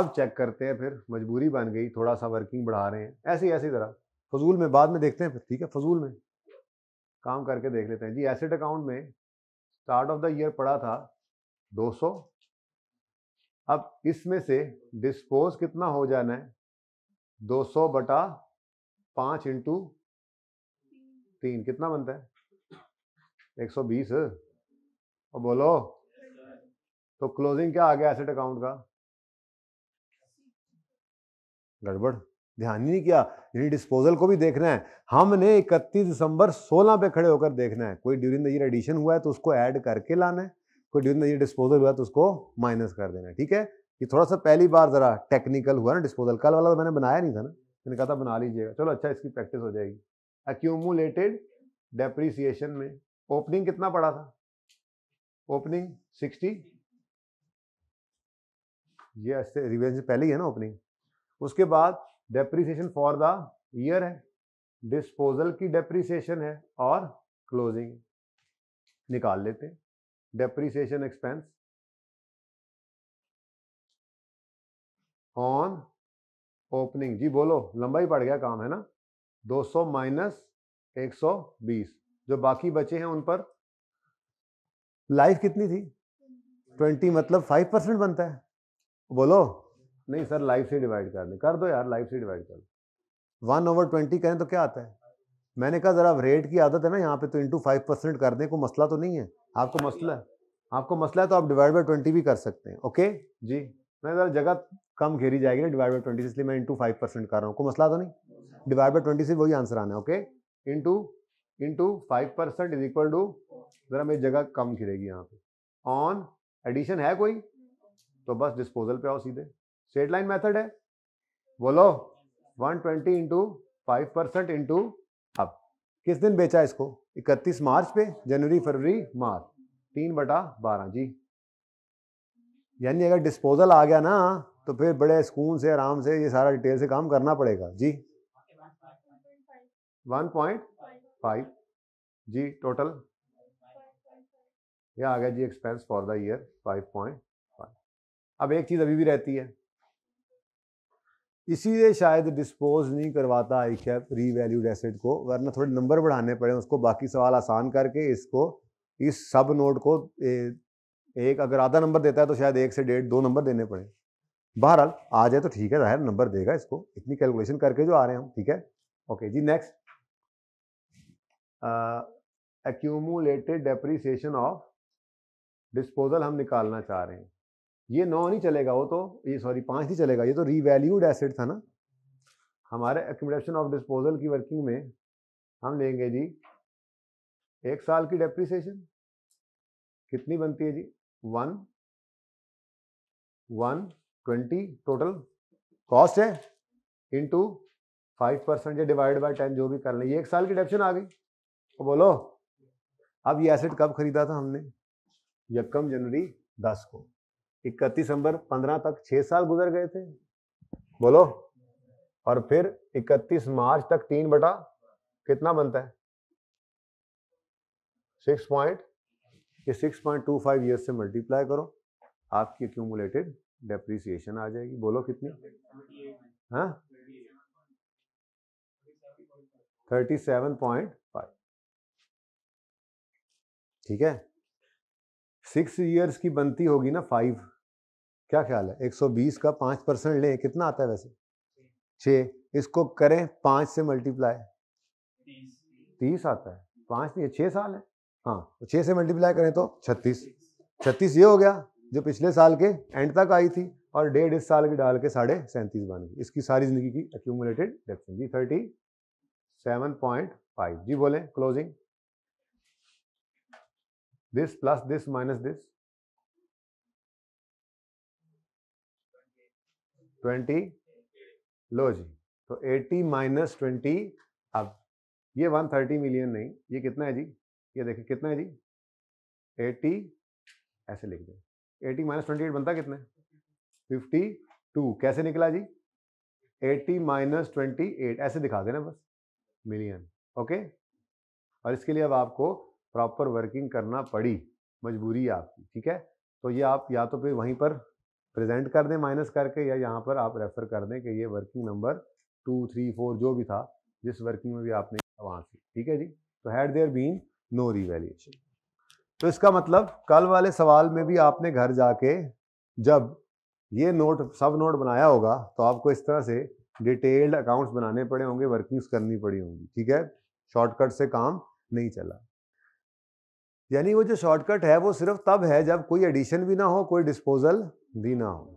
अब चेक करते हैं फिर मजबूरी बन गई थोड़ा सा वर्किंग बढ़ा रहे हैं ऐसी ऐसी तरह फजूल में बाद में देखते हैं फिर ठीक है फजूल में काम करके देख लेते हैं जी एसेट अकाउंट में स्टार्ट ऑफ द ईयर पड़ा था 200 अब इसमें से डिस्पोज कितना हो जाना है 200 बटा पाँच इंटू तीन कितना बनता है 120 और बोलो तो क्लोजिंग क्या आ गया एसेट अकाउंट का गड़बड़ ध्यान ही नहीं किया यानी डिस्पोजल को भी देखना है हमने 31 दिसंबर 16 पे खड़े होकर देखना है कोई ड्यूरिंग द ईयर एडिशन हुआ है तो उसको ऐड करके लाना है कोई ड्यूरिंग द ईयर डिस्पोजल हुआ है तो उसको माइनस कर देना है ठीक है ये थोड़ा सा पहली बार ज़रा टेक्निकल हुआ ना डिस्पोजल कल वाला तो मैंने बनाया नहीं था ना मैंने कहा था बना लीजिएगा चलो अच्छा इसकी प्रैक्टिस हो जाएगी एक्यूमुलेटेड डेप्रीसिएशन में ओपनिंग कितना पड़ा था ओपनिंग सिक्सटी ये ऐसे रिवेंज पहले ही है ना ओपनिंग उसके बाद डेप्रीसिएशन फॉर द ईयर है डिस्पोजल की डेप्रीसिएशन है और क्लोजिंग निकाल लेते हैं डेप्रीसिएशन एक्सपेंस ऑन ओपनिंग जी बोलो लंबा ही पड़ गया काम है ना 200 माइनस 120 जो बाकी बचे हैं उन पर लाइफ कितनी थी 20 मतलब 5 परसेंट बनता है बोलो नहीं सर लाइफ से डिवाइड कर दें कर दो यार लाइफ से डिवाइड कर दो वन ओवर ट्वेंटी करें तो क्या आता है मैंने कहा ज़रा रेट की आदत है ना यहाँ पे तो इंटू फाइव परसेंट कर दें कोई मसला तो नहीं है आपको मसला है आपको मसला है तो आप डिवाइड बाई ट्वेंटी भी कर सकते हैं ओके जी मैं ज़रा जगह कम घेरी जाएगी ना डिवाइड बाई ट्वेंटी इसलिए मैं इंटू फाइव परसेंट कर रहा हूँ कोई मसला तो नहीं डिवाइड बाई ट्वेंटी से वही आंसर आना है okay into into five percent is equal to ज़रा मेरी जगह कम घिरेगी यहाँ पे ऑन एडिशन है कोई तो बस डिस्पोजल पे आओ सीधे स्ट्रेट लाइन मेथड है बोलो 120 twenty into five percent into अब किस दिन बेचा इसको 31 मार्च पे जनवरी फरवरी मार्च तीन बटा बारह जी यानी अगर डिस्पोजल आ गया ना तो फिर बड़े सुकून से आराम से ये सारा डिटेल से काम करना पड़ेगा जी 1.5 जी टोटल ये आ गया जी एक्सपेंस फॉर द ईयर 5.5 अब एक चीज़ अभी भी रहती है इसीलिए शायद डिस्पोज नहीं करवाता आई कैप रीवैल्यूड एसेट को वरना थोड़े नंबर बढ़ाने पड़े उसको बाकी सवाल आसान करके इसको इस सब नोट को ए, एक अगर आधा नंबर देता है तो शायद एक से डेढ़ दो नंबर देने पड़े बहरहाल आ जाए तो ठीक है जाहिर नंबर देगा इसको इतनी कैलकुलेशन करके जो आ रहे हैं हम ठीक है ओके जी next accumulated depreciation of disposal हम निकालना चाह रहे हैं ये नौ नहीं चलेगा वो तो ये सॉरी पाँच नहीं चलेगा ये तो रीवैल्यूड एसेट था ना हमारे एक्यूमलेशन ऑफ डिस्पोजल की वर्किंग में हम लेंगे जी एक साल की डेप्रिसिएशन कितनी बनती है जी one one twenty total cost है टू फाइव परसेंट या डिवाइड बाय टेन जो भी कर लें ये एक साल की डेप्शन आ गई तो बोलो अब ये एसेट कब खरीदा था हमने यकम जनवरी दस को इकतीस नंबर पंद्रह तक छह साल गुजर गए थे बोलो और फिर इकतीस मार्च तक तीन बटा कितना बनता है सिक्स पॉइंट ये six point two five years से मल्टीप्लाई करो आपकी अक्यूमुलेटेड डेप्रिसिएशन आ जाएगी बोलो कितनी हाँ थर्टी सेवन पॉइंट फाइव ठीक है सिक्स ईयर्स की बनती होगी ना फाइव क्या ख्याल है 120 का 5 परसेंट लें कितना आता है वैसे छ इसको करें पाँच से मल्टीप्लाई तीस आता है पाँच नहीं छः साल है हाँ तो छः से मल्टीप्लाई करें तो छत्तीस छत्तीस ये हो गया जो पिछले साल के एंड तक आई थी और डेढ़ इस साल की डाल के साढ़े सैंतीस बन गई इसकी सारी जिंदगी की एक्यूमुलेटेड डेक्शन जी थर्टी सेवन पॉइंट फाइव जी बोले closing this plus this minus this twenty लो जी तो एटी माइनस ट्वेंटी अब ये वन थर्टी मिलियन नहीं ये कितना है जी ये देखिए कितना है जी एटी ऐसे लिख दें एटी माइनस ट्वेंटी एट बनता कितना है फिफ्टी टू कैसे निकला जी एटी माइनस ट्वेंटी एट ऐसे दिखा देना बस मिलियन ओके और इसके लिए अब आपको प्रॉपर वर्किंग करना पड़ी मजबूरी आपकी ठीक है तो ये आप या तो फिर वहीं पर प्रेजेंट कर दें माइनस करके या यहाँ पर आप रेफ़र कर दें कि ये working number two three four जो भी था जिस वर्किंग में भी आपने वहाँ से ठीक है जी तो had there been no revaluation तो इसका मतलब कल वाले सवाल में भी आपने घर जाके जब ये नोट सब नोट बनाया होगा तो आपको इस तरह से डिटेल्ड अकाउंट्स बनाने पड़े होंगे वर्किंग्स करनी पड़ी होंगी ठीक है शॉर्टकट से काम नहीं चला यानी वो जो शॉर्टकट है वो सिर्फ तब है जब कोई एडिशन भी ना हो कोई डिस्पोजल भी ना हो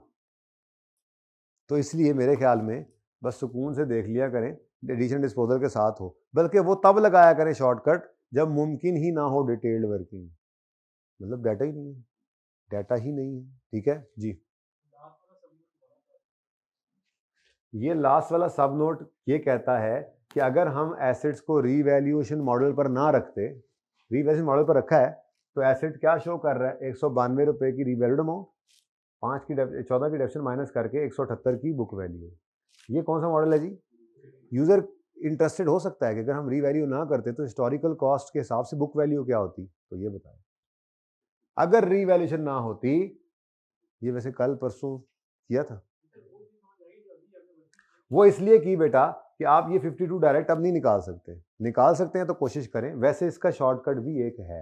तो इसलिए मेरे ख्याल में बस सुकून से देख लिया करें एडिशन डिस्पोजल के साथ हो बल्कि वो तब लगाया करें शॉर्टकट जब मुमकिन ही ना हो डिटेल्ड वर्किंग मतलब डाटा ही नहीं है डाटा ही नहीं है ठीक है जी ये लास्ट वाला सब नोट ये कहता है कि अगर हम एसेट्स को रीवैल्यूएशन मॉडल पर ना रखते रीवैल्यूशन मॉडल पर रखा है तो एसेट क्या शो कर रहा है एक सौ बानवे रुपये की रीवैल्यूड अमाउंट पाँच की चौदह की डेप्शन माइनस करके एक सौ अठहत्तर की बुक वैल्यू ये कौन सा मॉडल है जी यूज़र इंटरेस्टेड हो सकता है कि अगर हम रीवैल्यू ना करते तो हिस्टोरिकल कॉस्ट के हिसाब से बुक वैल्यू क्या होती तो ये बताए अगर रीवैल्यूशन ना होती ये वैसे कल परसों किया था वो इसलिए की बेटा कि आप ये 52 डायरेक्ट अब नहीं निकाल सकते निकाल सकते हैं तो कोशिश करें वैसे इसका शॉर्टकट भी एक है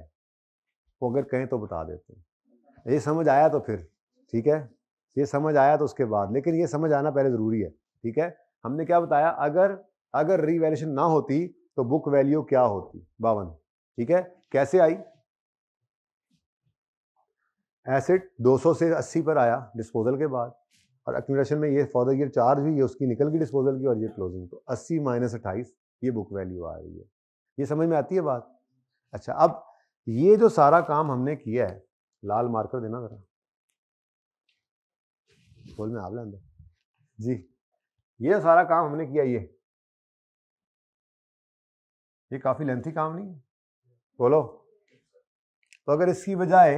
वो अगर कहें तो बता देते हैं ये समझ आया तो फिर ठीक है ये समझ आया तो उसके बाद लेकिन ये समझ आना पहले ज़रूरी है ठीक है हमने क्या बताया अगर अगर रीवैल्यूशन ना होती तो बुक वैल्यू क्या होती बावन ठीक है कैसे आई एसेट 200 से 80 पर आया डिस्पोजल के बाद और एक्मेशन में ये फॉर द ईयर चार्ज हुई ये उसकी निकल गई डिस्पोजल की और ये क्लोजिंग तो 80 माइनस अट्ठाईस ये बुक वैल्यू आ रही है ये समझ में आती है बात अच्छा अब ये जो सारा काम हमने किया है लाल मार्कर देना जरा बोल में आप अंदर जी ये सारा काम हमने किया ये ये काफी लेंथी काम नहीं है बोलो तो अगर इसकी बजाय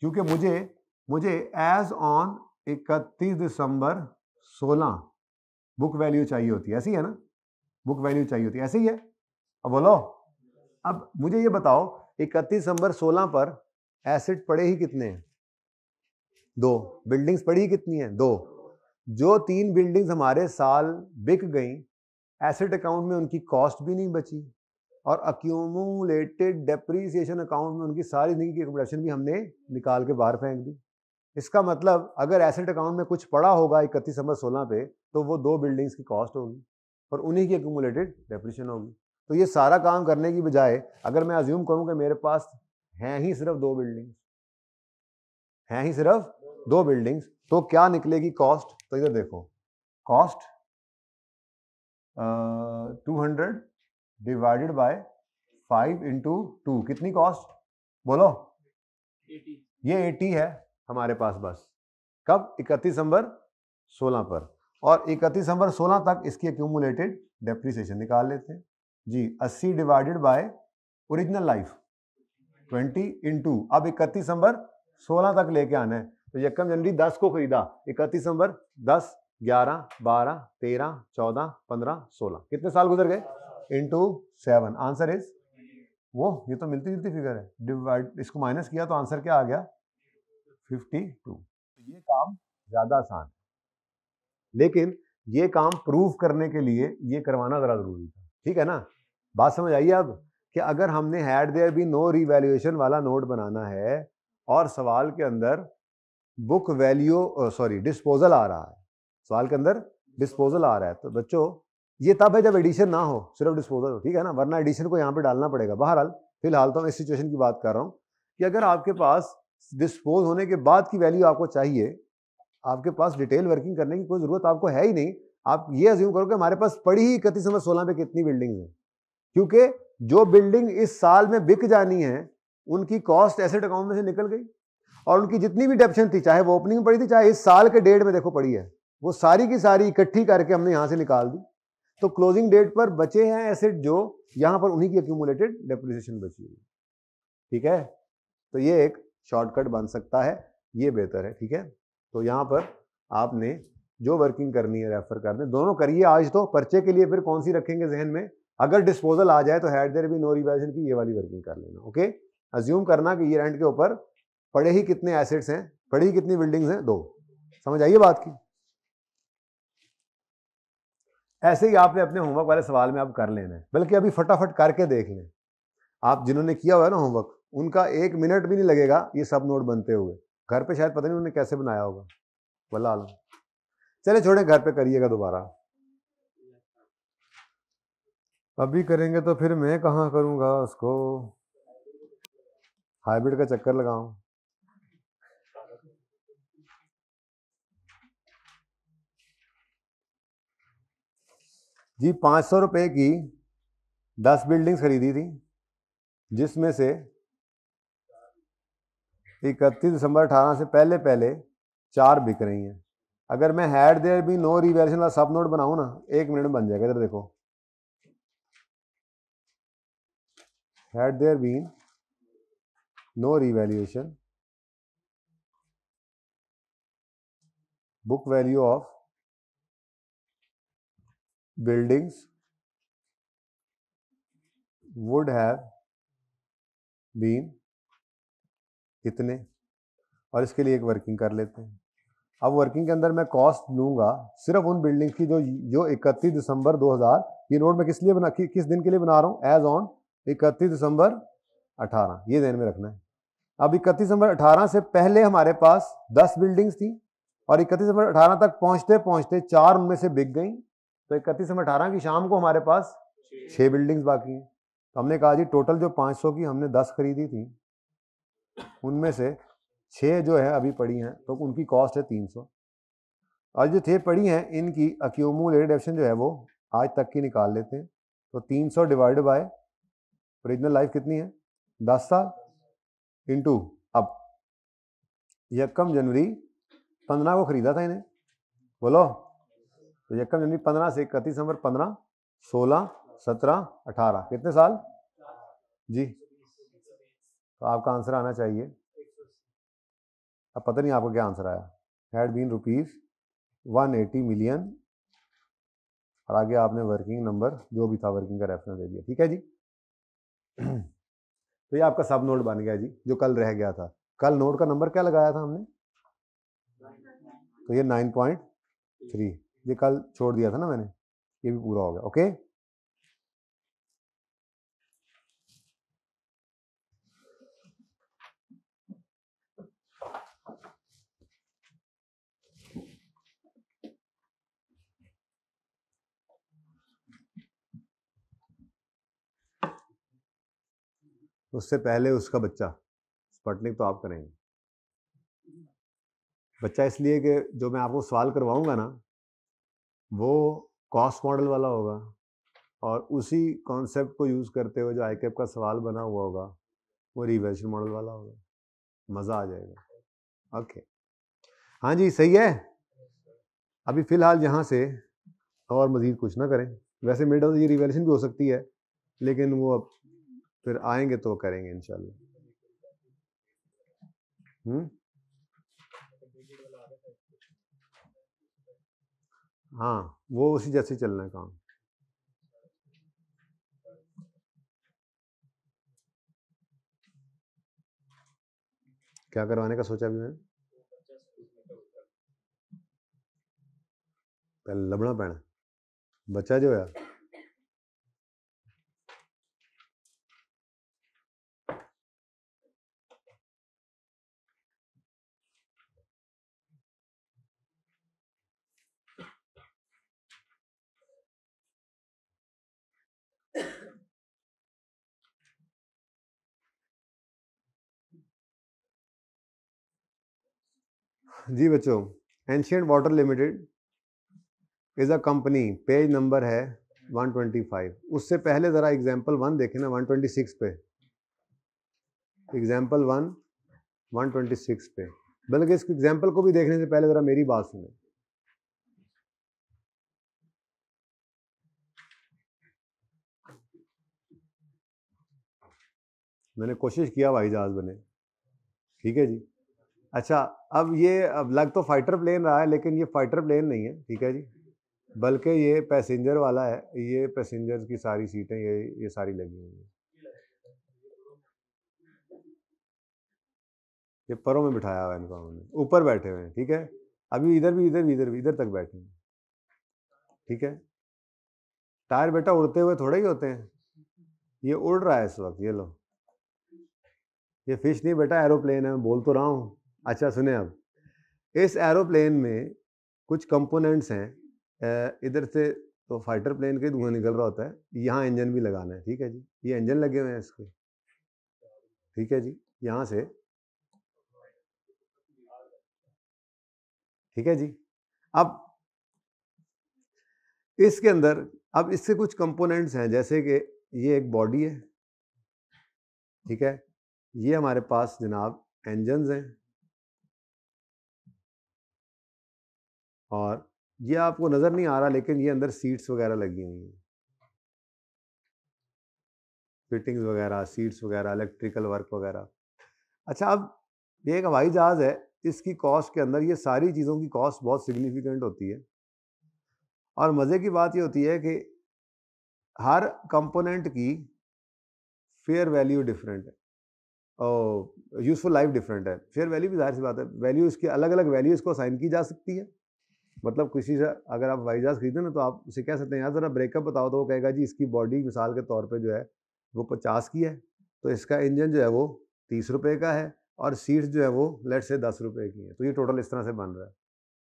क्योंकि मुझे मुझे एज ऑन इकतीस दिसंबर 16 बुक वैल्यू चाहिए होती है ऐसी है ना बुक वैल्यू चाहिए होती है ऐसे ही है अब बोलो अब मुझे ये बताओ इकतीस नंबर सोलह पर एसिड पड़े ही कितने हैं दो बिल्डिंग्स पड़ी ही कितनी है दो जो तीन बिल्डिंग्स हमारे साल बिक गई एसेट अकाउंट में उनकी कॉस्ट भी नहीं बची और अक्यूमुलेटेड डेप्रीसिएशन अकाउंट में उनकी सारी जिंदगी की एकोमोडेशन भी हमने निकाल के बाहर फेंक दी इसका मतलब अगर एसेट अकाउंट में कुछ पड़ा होगा इकतीस नंबर सोलह पे तो वो दो बिल्डिंग्स की कॉस्ट होगी और उन्हीं की एकूमुलेटेड डेप्रिशन होगी तो ये सारा काम करने की बजाय अगर मैं अज्यूम करूं कि मेरे पास हैं ही सिर्फ दो बिल्डिंग्स हैं ही सिर्फ दो बिल्डिंग्स तो क्या निकलेगी कॉस्ट तो इधर देखो cost two hundred divided by five into two कितनी कॉस्ट बोलो 80. ये एटी है हमारे पास बस कब इकतीस दिसंबर सोलह पर और इकतीस नंबर सोलह तक इसकी एक्यूमुलेटेड डेप्रिसिएशन निकाल लेते हैं जी अस्सी divided by original life twenty into अब इकतीस नंबर सोलह तक लेके आना है तो यकम जनवरी दस को खरीदा इकतीस नंबर दस ग्यारह बारह तेरह चौदह पंद्रह सोलह कितने साल गुजर गए टू सेवन आंसर इज वो ये तो मिलती जुलती फिगर है डिवाइड इसको माइनस किया तो आंसर क्या आ गया फिफ्टी टू तो ये काम ज़्यादा आसान है लेकिन ये काम प्रूव करने के लिए ये करवाना ज़रा ज़रूरी था ठीक है ना बात समझ आई अब कि अगर हमने had there be no revaluation वाला नोट बनाना है और सवाल के अंदर बुक वैल्यू सॉरी डिस्पोजल आ रहा है सवाल के अंदर डिस्पोजल आ रहा है तो बच्चों ये तब है जब एडिशन ना हो सिर्फ डिस्पोजल हो ठीक है ना वरना एडिशन को यहाँ पे डालना पड़ेगा बहरहाल फिलहाल तो मैं इस सिचुएशन की बात कर रहा हूँ कि अगर आपके पास डिस्पोज होने के बाद की वैल्यू आपको चाहिए आपके पास डिटेल वर्किंग करने की कोई ज़रूरत आपको है ही नहीं आप ये अज्यूम करो कि हमारे पास पड़ी ही इकतीस नंबर सोलह पे कितनी बिल्डिंग्स हैं क्योंकि जो बिल्डिंग इस साल में बिक जानी है उनकी कॉस्ट एसेट अकाउंट में से निकल गई और उनकी जितनी भी डेप्शन थी चाहे वो ओपनिंग में पड़ी थी चाहे इस साल के डेट में देखो पड़ी है वो सारी की सारी इकट्ठी करके हमने यहाँ से निकाल दी तो क्लोजिंग डेट पर बचे हैं एसेट जो यहाँ पर उन्हीं की एक्यूमुलेटेड डेप्रिसिएशन बची हुई ठीक है तो ये एक शॉर्टकट बन सकता है ये बेहतर है ठीक है तो यहाँ पर आपने जो वर्किंग करनी है रेफर कर दें दोनों करिए आज तो पर्चे के लिए फिर कौन सी रखेंगे जहन में अगर डिस्पोजल आ जाए तो हैड देर भी नो रिवाइजन की ये वाली वर्किंग कर लेना ओके अज्यूम करना कि ये रेंट के ऊपर पड़े ही कितने एसेट्स हैं पड़ी ही कितनी बिल्डिंग्स हैं दो समझ आइए बात की ऐसे ही आपने अपने होमवर्क वाले सवाल में आप कर लेना है बल्कि अभी फटाफट करके देख लें आप जिन्होंने किया हुआ है ना होमवर्क उनका एक मिनट भी नहीं लगेगा ये सब नोट बनते हुए घर पे शायद पता नहीं उन्होंने कैसे बनाया होगा वल्ला आलम चले छोड़े घर पे करिएगा दोबारा अभी करेंगे तो फिर मैं कहाँ करूँगा उसको हाइब्रिड का चक्कर लगाऊं जी पांच सौ रुपये की दस बिल्डिंग्स खरीदी थी जिसमें से इकतीस दिसंबर अठारह से पहले पहले चार बिक रही हैं अगर मैं had there be no revaluation वाला सब नोट बनाऊँ ना एक मिनट बन जाएगा इधर देखो had there been no revaluation book value of buildings would have been इतने और इसके लिए एक वर्किंग कर लेते हैं अब वर्किंग के अंदर मैं कॉस्ट लूंगा सिर्फ उन बिल्डिंग्स की जो जो इकतीस दिसंबर 2000 ये नोट मैं किस लिए बना कि, किस दिन के लिए बना रहा हूँ एज ऑन इकतीस दिसंबर 18 ये ध्यान में रखना है अब इकतीस दिसंबर 18 से पहले हमारे पास 10 बिल्डिंग्स थी और इकतीस दिसंबर 18 तक पहुँचते पहुँचते चार उनमें से बिक गई तो इकतीस दिसंबर अठारह की शाम को हमारे पास छः बिल्डिंग्स बाकी हैं तो हमने कहा जी टोटल जो पाँच की हमने दस खरीदी थी उनमें से छः जो है अभी पड़ी हैं तो उनकी कॉस्ट है तीन सौ और जो छः पड़ी हैं इनकी अक्यूमुलेटेड एप्शन जो है वो आज तक की निकाल लेते हैं तो तीन सौ डिवाइड बाय ओरिजिनल लाइफ कितनी है दस साल इंटू अब यकम जनवरी पंद्रह को ख़रीदा था इन्हें बोलो तो यकम जनवरी पंद्रह से इकतीस नंबर पंद्रह सोलह सत्रह अठारह कितने साल जी तो आपका आंसर आना चाहिए अब पता नहीं आपको क्या आंसर आया had been rupees one eighty million और आगे आपने वर्किंग नंबर जो भी था वर्किंग का रेफरेंस दे दिया ठीक है जी तो ये आपका सब नोट बन गया जी जो कल रह गया था कल नोट का नंबर क्या लगाया था हमने तो ये नाइन पॉइंट थ्री ये कल छोड़ दिया था ना मैंने ये भी पूरा हो गया ओके उससे पहले उसका बच्चा स्पटनिक तो आप करेंगे बच्चा इसलिए कि जो मैं आपको सवाल करवाऊंगा ना वो कॉस्ट मॉडल वाला होगा और उसी कॉन्सेप्ट को यूज़ करते हुए जो आई कैप का सवाल बना हुआ होगा वो रिवेल्यूशन मॉडल वाला होगा मज़ा आ जाएगा ओके हाँ जी सही है अभी फ़िलहाल यहाँ से और मज़ीद कुछ ना करें वैसे मिड ऑफ ये रिवेल्यूशन भी हो सकती है लेकिन वो अब फिर आएंगे तो करेंगे इनशाला हाँ वो उसी जैसे चलना है काम क्या करवाने का सोचा भी मैंने पहले लबना पैना बच्चा जो है जी बच्चों ancient water limited is a company page number है 125 उससे पहले ज़रा एग्जाम्पल वन देखें ना 126 पे एग्जाम्पल वन 126 पे बल्कि इस एग्जाम्पल को भी देखने से पहले ज़रा मेरी बात सुने मैंने कोशिश किया भाई जहाज़ बने ठीक है जी अच्छा अब ये अब लग तो फाइटर प्लेन रहा है लेकिन ये फाइटर प्लेन नहीं है ठीक है जी बल्कि ये पैसेंजर वाला है ये पैसेंजर की सारी सीटें ये ये सारी लगी हुई हैं ये परों में बिठाया हुआ है इनको हमने ऊपर बैठे हुए हैं ठीक है अभी इधर भी इधर भी इधर भी इधर तक बैठे हैं ठीक है टायर बेटा उड़ते हुए थोड़े ही होते हैं ये उड़ रहा है इस वक्त ये लो ये फिश नहीं बेटा एरोप्लेन है मैं बोल तो रहा हूँ अच्छा सुने अब इस एरोप्लेन में कुछ कंपोनेंट्स हैं इधर से तो फाइटर प्लेन के धुआं निकल रहा होता है यहाँ इंजन भी लगाना है ठीक है जी ये इंजन लगे हुए हैं इसके ठीक है जी यहाँ से ठीक है जी अब इसके अंदर अब इससे कुछ कंपोनेंट्स हैं जैसे कि ये एक बॉडी है ठीक है ये हमारे पास जनाब इंजन हैं और ये आपको नज़र नहीं आ रहा लेकिन ये अंदर सीट्स वगैरह लगी हुई हैं फिटिंग्स वगैरह सीट्स वगैरह इलेक्ट्रिकल वर्क वगैरह अच्छा अब ये एक हवाई जहाज़ है इसकी कॉस्ट के अंदर ये सारी चीज़ों की कॉस्ट बहुत सिग्निफिकेंट होती है और मज़े की बात ये होती है कि हर कंपोनेंट की फेयर वैल्यू डिफरेंट है और यूज़फुल लाइफ डिफरेंट है फेयर वैल्यू भी जाहिर सी बात है वैल्यू इसकी अलग अलग वैल्यू इसको असाइन की जा सकती है मतलब किसी से अगर आप जहाज़ खरीदें ना तो आप उसे कह सकते हैं यार ज़रा ब्रेकअप बताओ तो वो कहेगा जी इसकी बॉडी मिसाल के तौर पर जो है वो पचास की है तो इसका इंजन जो है वो तीस रुपये का है और सीट जो है वो लेट से दस रुपये की है तो ये टोटल इस तरह से बन रहा है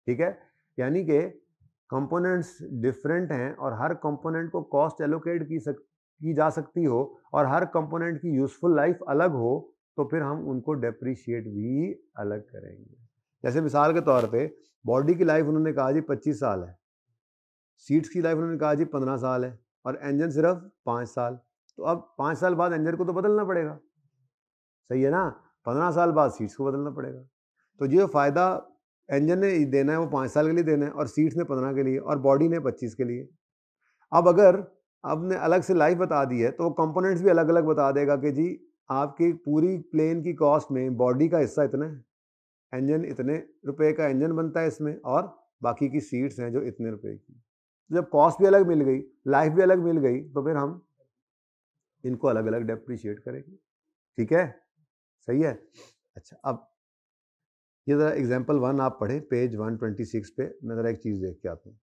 ठीक है यानी कि कंपोनेंट्स डिफरेंट हैं और हर कंपोनेंट को कॉस्ट एलोकेट की सक की जा सकती हो और हर कंपोनेंट की यूज़फुल लाइफ अलग हो तो फिर हम उनको डेप्रिशिएट भी अलग करेंगे जैसे मिसाल के तौर पे बॉडी की लाइफ उन्होंने कहा जी पच्चीस साल है सीट्स की लाइफ उन्होंने कहा जी पंद्रह साल है और इंजन सिर्फ पाँच साल तो अब पाँच साल बाद इंजन को तो बदलना पड़ेगा सही है ना पंद्रह साल बाद सीट्स को बदलना पड़ेगा तो जो फ़ायदा इंजन ने देना है वो पाँच साल के लिए देना है और सीट्स ने पंद्रह के लिए और बॉडी ने पच्चीस के लिए अब अगर आपने अलग से लाइफ बता दी है तो कंपोनेंट्स भी अलग अलग बता देगा कि जी आपकी पूरी प्लेन की कॉस्ट में बॉडी का हिस्सा इतना है इंजन इतने रुपए का इंजन बनता है इसमें और बाकी की सीट्स हैं जो इतने रुपए की जब कॉस्ट भी अलग मिल गई लाइफ भी अलग मिल गई तो फिर हम इनको अलग अलग डेप्रिशिएट करेंगे ठीक है सही है अच्छा अब ये ज़रा एग्जाम्पल वन आप पढ़ें पेज सिक्स पे मैं ज़रा एक चीज़ देख के आता हूँ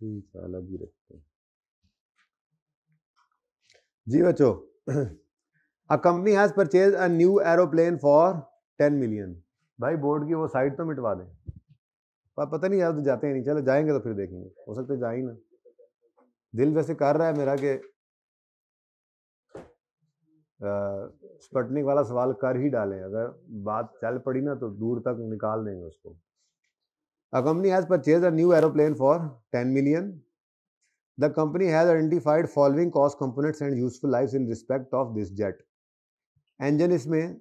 ठीक है अलग रखते हैं जी बच्चो a company has purchase a new aeroplane for ten million भाई बोर्ड की वो साइड तो मिटवा दें पर पता नहीं यार तो जाते हैं नहीं चलो जाएंगे तो फिर देखेंगे हो सकता है जा ही ना दिल वैसे कर रहा है मेरा कि स्पटनिक वाला सवाल कर ही डालें अगर बात चल पड़ी ना तो दूर तक निकाल देंगे उसको A company has purchased a new aeroplane for 10 million. The company has identified following cost components and useful lives in respect of this jet. Engine इसमें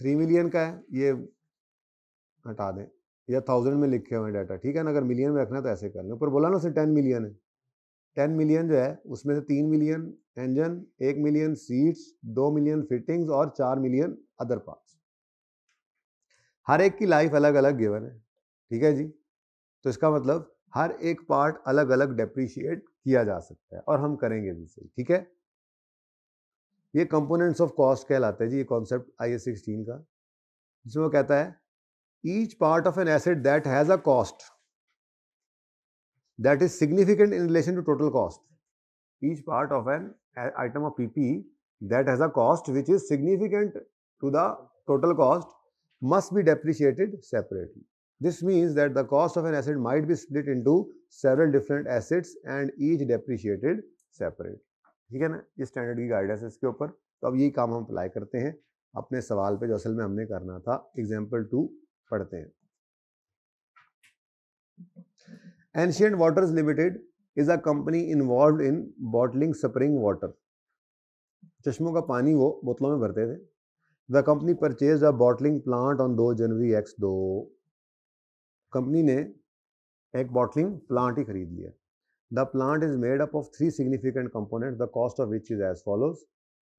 थ्री मिलियन का है ये हटा दें या थाउजेंड में लिखे हुए डाटा ठीक है ना अगर मिलियन में रखना है तो ऐसे कर लें ऊपर बोला ना उसे टेन मिलियन है टेन मिलियन जो है उसमें से तीन मिलियन इंजन एक मिलियन सीट्स दो मिलियन फिटिंग्स और चार मिलियन अदर पार्ट्स हर एक की लाइफ अलग अलग गिवन है ठीक है जी तो इसका मतलब हर एक पार्ट अलग अलग डेप्रिशिएट किया जा सकता है और हम करेंगे भी सही ठीक है ये कंपोनेंट्स ऑफ कॉस्ट कहलाते हैं जी ये कॉन्सेप्ट आई एस सिक्सटीन का जिसमें वो कहता है each part of an asset that has a cost that is significant in relation to total cost each part of an item of PP that has a cost which is significant to the total cost must be depreciated separately This means that the cost of an asset might be split into several different assets and each depreciated separate. ठीक है ना ये standard की guidance है इसके ऊपर तो अब यही काम हम अप्लाई करते हैं अपने सवाल पे जो असल में हमने करना था एग्जाम्पल टू पढ़ते हैं ancient waters limited is a company involve in bottling spring water चश्मों का पानी वो बोतलों में भरते थे the company purchase a bottling plant on दो जनवरी एक्स दो कंपनी ने एक बॉटलिंग प्लांट ही खरीद लिया the plant is made up of three significant component the cost of which is as follows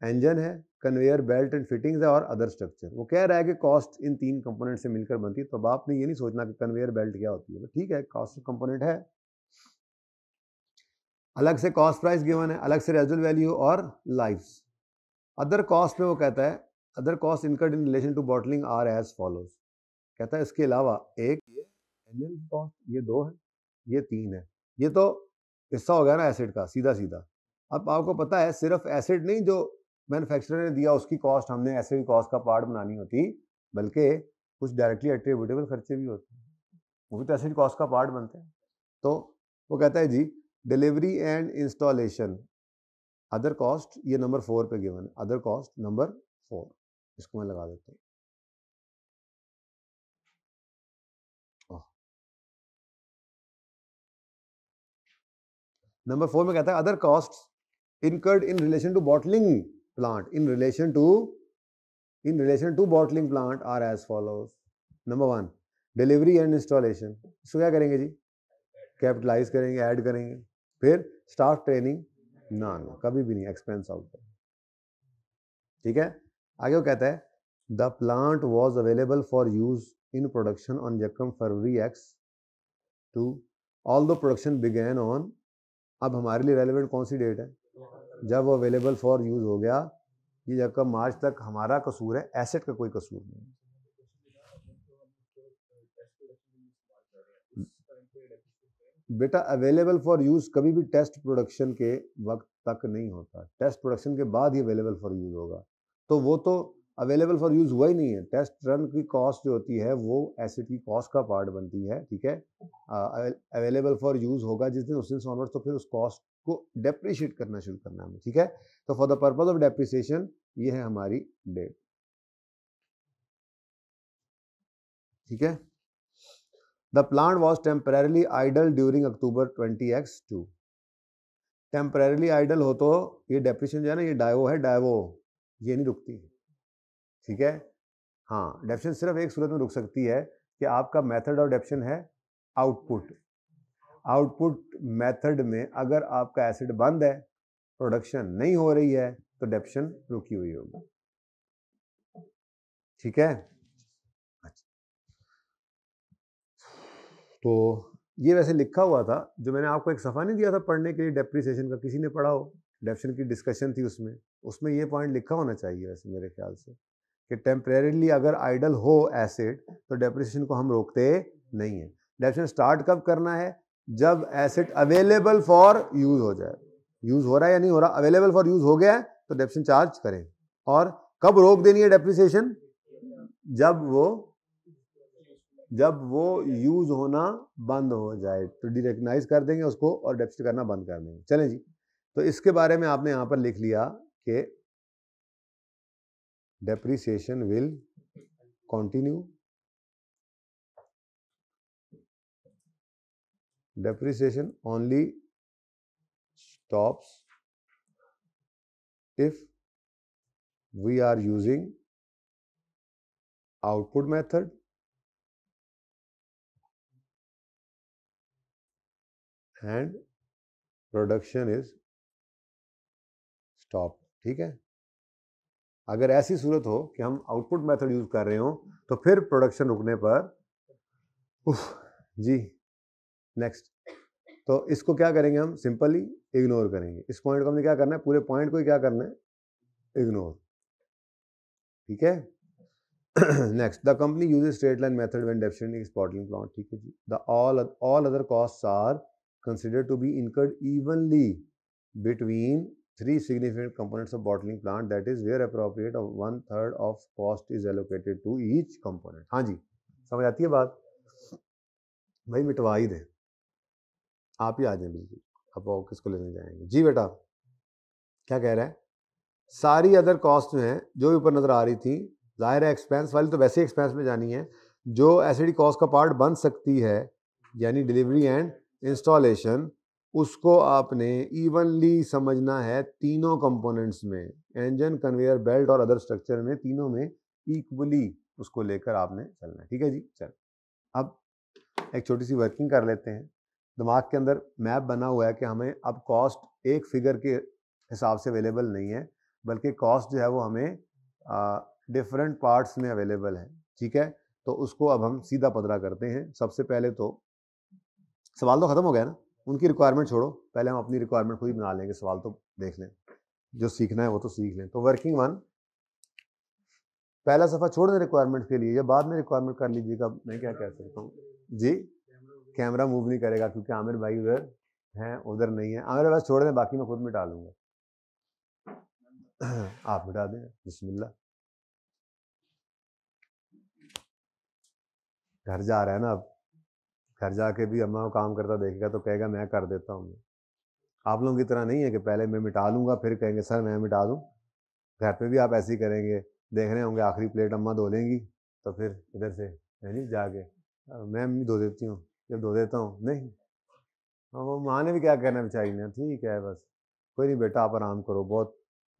engine है कन्वेयर बेल्ट एंड फिटिंग्स है और अदर स्ट्रक्चर वो कह रहा है कि कॉस्ट इन तीन कंपोनेंट से मिलकर बनती है तो अब आपने ये नहीं सोचना कि कन्वेयर बेल्ट क्या होती है तो ठीक है कॉस्ट कंपोनेंट है अलग से कॉस्ट प्राइस गिवन है अलग से रेजल वैल्यू और लाइफ अदर कॉस्ट में वो कहता है other cost incurred in relation to bottling are as follows कहता है इसके अलावा एक एल एल ये दो है ये तीन है ये तो हिस्सा हो गया ना एसिड का सीधा सीधा अब आपको पता है सिर्फ एसिड नहीं जो मैन्युफैक्चरर ने दिया उसकी कॉस्ट हमने एसिड कॉस्ट का पार्ट बनानी होती बल्कि कुछ डायरेक्टली एट्रीब्यूटेबल खर्चे भी होते हैं वो भी तो एसिड कॉस्ट का पार्ट बनते हैं तो वो कहता है जी delivery and installation other cost ये नंबर फोर पे गिवन है अदर कॉस्ट नंबर फोर इसको मैं लगा देता हूँ नंबर फोर में कहता है other cost incurred in relation to bottling plant in relation to in relation to bottling plant are as follows number one delivery and installation इसको क्या करेंगे जी कैपिटलाइज करेंगे ऐड करेंगे फिर स्टाफ ट्रेनिंग ना ना कभी भी नहीं एक्सपेंस आउट ठीक है आगे वो कहता है the plant was available for use in production on जकम February X two all the production began on अब हमारे लिए रेलिवेंट कौन सी डेट है जब वो अवेलेबल फॉर यूज़ हो गया ये जब का मार्च तक हमारा कसूर है एसेट का कोई कसूर नहीं है बेटा अवेलेबल फॉर यूज़ कभी भी टेस्ट प्रोडक्शन के वक्त तक नहीं होता टेस्ट प्रोडक्शन के बाद ही अवेलेबल फॉर यूज़ होगा तो वो तो अवेलेबल फॉर यूज़ हुआ ही नहीं है टेस्ट रन की कॉस्ट जो होती है वो एसिड की कॉस्ट का पार्ट बनती है ठीक है अवेलेबल फॉर यूज़ होगा जिस दिन उस दिन सॉनवर्ड तो फिर उस कॉस्ट को डेप्रिशिएट करना शुरू करना है ठीक है तो for the purpose of depreciation ये है हमारी डेट ठीक है the plant was temporarily idle during October twenty X two temporarily idle हो तो ये डेप्रिशन जो है ना ये डायवो है डायवो ये नहीं रुकती है ठीक है हाँ डेप्शन सिर्फ एक सूरत में रुक सकती है कि आपका मेथड ऑफ डेप्शन है आउटपुट आउटपुट मेथड में अगर आपका एसिड बंद है प्रोडक्शन नहीं हो रही है तो डेप्शन रुकी हुई होगी ठीक है अच्छा। तो ये वैसे लिखा हुआ था जो मैंने आपको एक सफ़ा नहीं दिया था पढ़ने के लिए डेप्रिसिएशन का किसी ने पढ़ा हो डेप्शन की डिस्कशन थी उसमें उसमें ये पॉइंट लिखा होना चाहिए वैसे मेरे ख्याल से कि टेम्परेली अगर आइडल हो एसिड तो डेप्रेशन को हम रोकते नहीं है डेप्रेशन स्टार्ट कब करना है जब एसिड अवेलेबल फॉर यूज़ हो जाए यूज़ हो रहा है या नहीं हो रहा अवेलेबल फॉर यूज़ हो गया है तो डेप्रेशन चार्ज करें और कब रोक देनी है डेप्रिसिएशन जब वो जब वो यूज़ होना बंद हो जाए तो डिरेकग्नाइज कर देंगे उसको और डेप्रिसिएट करना बंद कर देंगे चलें जी तो इसके बारे में आपने यहाँ पर लिख लिया कि depreciation will continue depreciation only stops if we are using output method and production is stopped ठीक है अगर ऐसी सूरत हो कि हम आउटपुट मेथड यूज़ कर रहे हो तो फिर प्रोडक्शन रुकने पर उफ जी नेक्स्ट तो इसको क्या करेंगे हम सिंपली इग्नोर करेंगे इस पॉइंट को हमने क्या करना है पूरे पॉइंट को ही क्या करना है इग्नोर ठीक है next the company use straight line method when deficient स्पॉटलिंग प्लांट ठीक है जी the all all other cost are consider to be incurred evenly between three significant components of bottling plant that is where appropriate of one third of cost is allocated to each component हाँ जी समझ आती है बात भाई मिटवा ही दें आप ही आ जाए बिल्कुल अब किसको लेने जाएंगे जी बेटा क्या कह रहा है सारी अदर कॉस्ट जो हैं जो भी ऊपर नज़र आ रही थी जाहिर है एक्सपेंस वाली तो वैसे ही एक्सपेंस में जानी है जो एसिडी कॉस्ट का पार्ट बन सकती है यानी डिलीवरी एंड इंस्टॉलेशन उसको आपने इवनली समझना है तीनों कंपोनेंट्स में इंजन कन्वेयर बेल्ट और अदर स्ट्रक्चर में तीनों में इक्वली उसको लेकर आपने चलना है ठीक है जी चल अब एक छोटी सी वर्किंग कर लेते हैं दिमाग के अंदर मैप बना हुआ है कि हमें अब कॉस्ट एक फिगर के हिसाब से अवेलेबल नहीं है बल्कि कॉस्ट जो है वो हमें डिफरेंट पार्ट्स में अवेलेबल है ठीक है तो उसको अब हम सीधा पदरा करते हैं सबसे पहले तो सवाल तो ख़त्म हो गया ना उनकी रिक्वायरमेंट छोड़ो पहले हम अपनी रिक्वायरमेंट खुद ही बना लेंगे सवाल तो देख लें जो सीखना है वो तो सीख लें तो वर्किंग वन पहला सफ़ा छोड़ दें रिक्वायरमेंट के लिए या बाद में रिक्वायरमेंट कर लीजिएगा मैं क्या कह सकता हूँ जी कैमरा मूव नहीं करेगा क्योंकि आमिर भाई उधर हैं उधर नहीं है आमिर भाई छोड़ दें बाकी मैं खुद मिटा लूँगा <clears throat> आप मिटा दें बसमिल्ला घर जा रहा है ना अब घर जाके भी अम्मा को काम करता देखेगा तो कहेगा मैं कर देता हूँ आप लोगों की तरह नहीं है कि पहले मैं मिटा लूँगा फिर कहेंगे सर मैं मिटा दूँ घर पे भी आप ऐसे ही करेंगे देख रहे होंगे आखिरी प्लेट अम्मा धो लेंगी तो फिर इधर से है नहीं जाके मैं भी धो देती हूँ जब धो देता हूँ नहीं वो माँ ने भी क्या कहना चाहिए ना ठीक है बस कोई नहीं बेटा आप आराम करो बहुत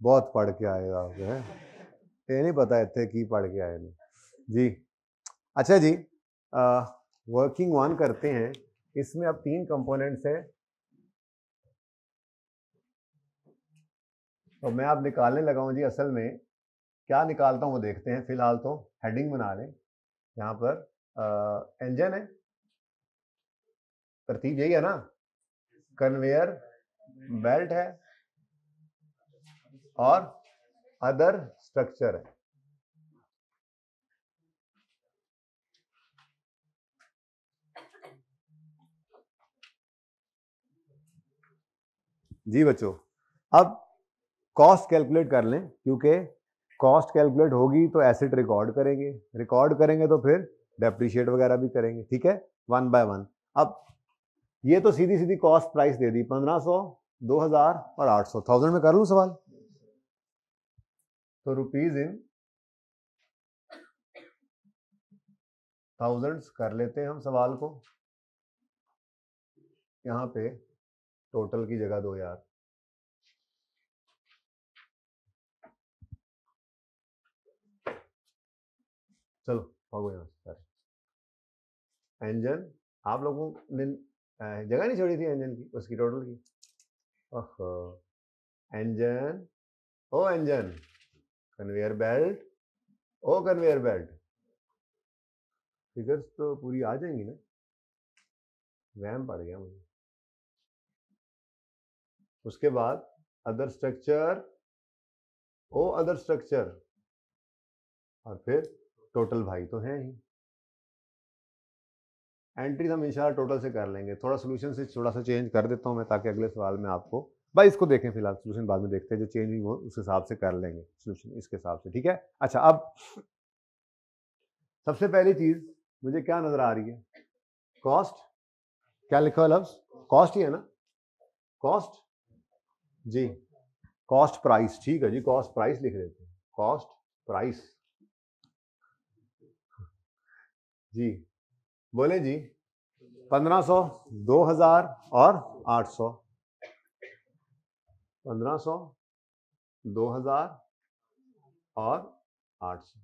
बहुत पढ़ के आए आप है ये नहीं पता इतने की पढ़ के आए जी अच्छा जी आ, वर्किंग वन करते हैं इसमें अब तीन कंपोनेंट्स हैं तो मैं आप निकालने लगा हूँ जी असल में क्या निकालता हूँ वो देखते हैं फिलहाल तो हेडिंग बना लें यहाँ पर इंजन है प्रतीक यही है ना कन्वेयर बेल्ट है और अदर स्ट्रक्चर है जी बच्चों अब कॉस्ट कैलकुलेट कर लें क्योंकि कॉस्ट कैलकुलेट होगी तो एसेट रिकॉर्ड करेंगे रिकॉर्ड करेंगे तो फिर डेप्रिशिएट वगैरह भी करेंगे ठीक है वन बाय वन अब ये तो सीधी सीधी कॉस्ट प्राइस दे दी पंद्रह सौ दो हजार और आठ सौ थाउजेंड में कर लू सवाल तो रुपीज इन थाउजेंड्स कर लेते हैं हम सवाल को यहाँ पे टोटल की जगह दो यार चलो भागो यहाँ सारे एंजन आप लोगों ने जगह नहीं छोड़ी थी इंजन की उसकी टोटल की ओहो एंजन ओ एंजन कन्वेयर बेल्ट ओ कन्वेयर बेल्ट फिगर्स तो पूरी आ जाएंगी ना वैम पड़ गया मुझे उसके बाद अदर स्ट्रक्चर ओ अदर स्ट्रक्चर और फिर टोटल भाई तो है ही एंट्री तो हम इंशाल्लाह टोटल से कर लेंगे थोड़ा सोल्यूशन से थोड़ा सा चेंज कर देता हूं मैं ताकि अगले सवाल में आपको भाई इसको देखें फिलहाल सोल्यूशन बाद में देखते हैं जो चेंजिंग हो उस हिसाब से कर लेंगे सोल्यूशन इसके हिसाब से ठीक है अच्छा अब सबसे पहली चीज मुझे क्या नजर आ रही है कॉस्ट क्या लिखा है लफ्ज कॉस्ट ही है ना कॉस्ट जी कॉस्ट प्राइस ठीक है जी कॉस्ट प्राइस लिख देते हैं कॉस्ट प्राइस जी बोले जी पंद्रह सौ दो हजार और आठ सौ पंद्रह सौ दो हजार और आठ सौ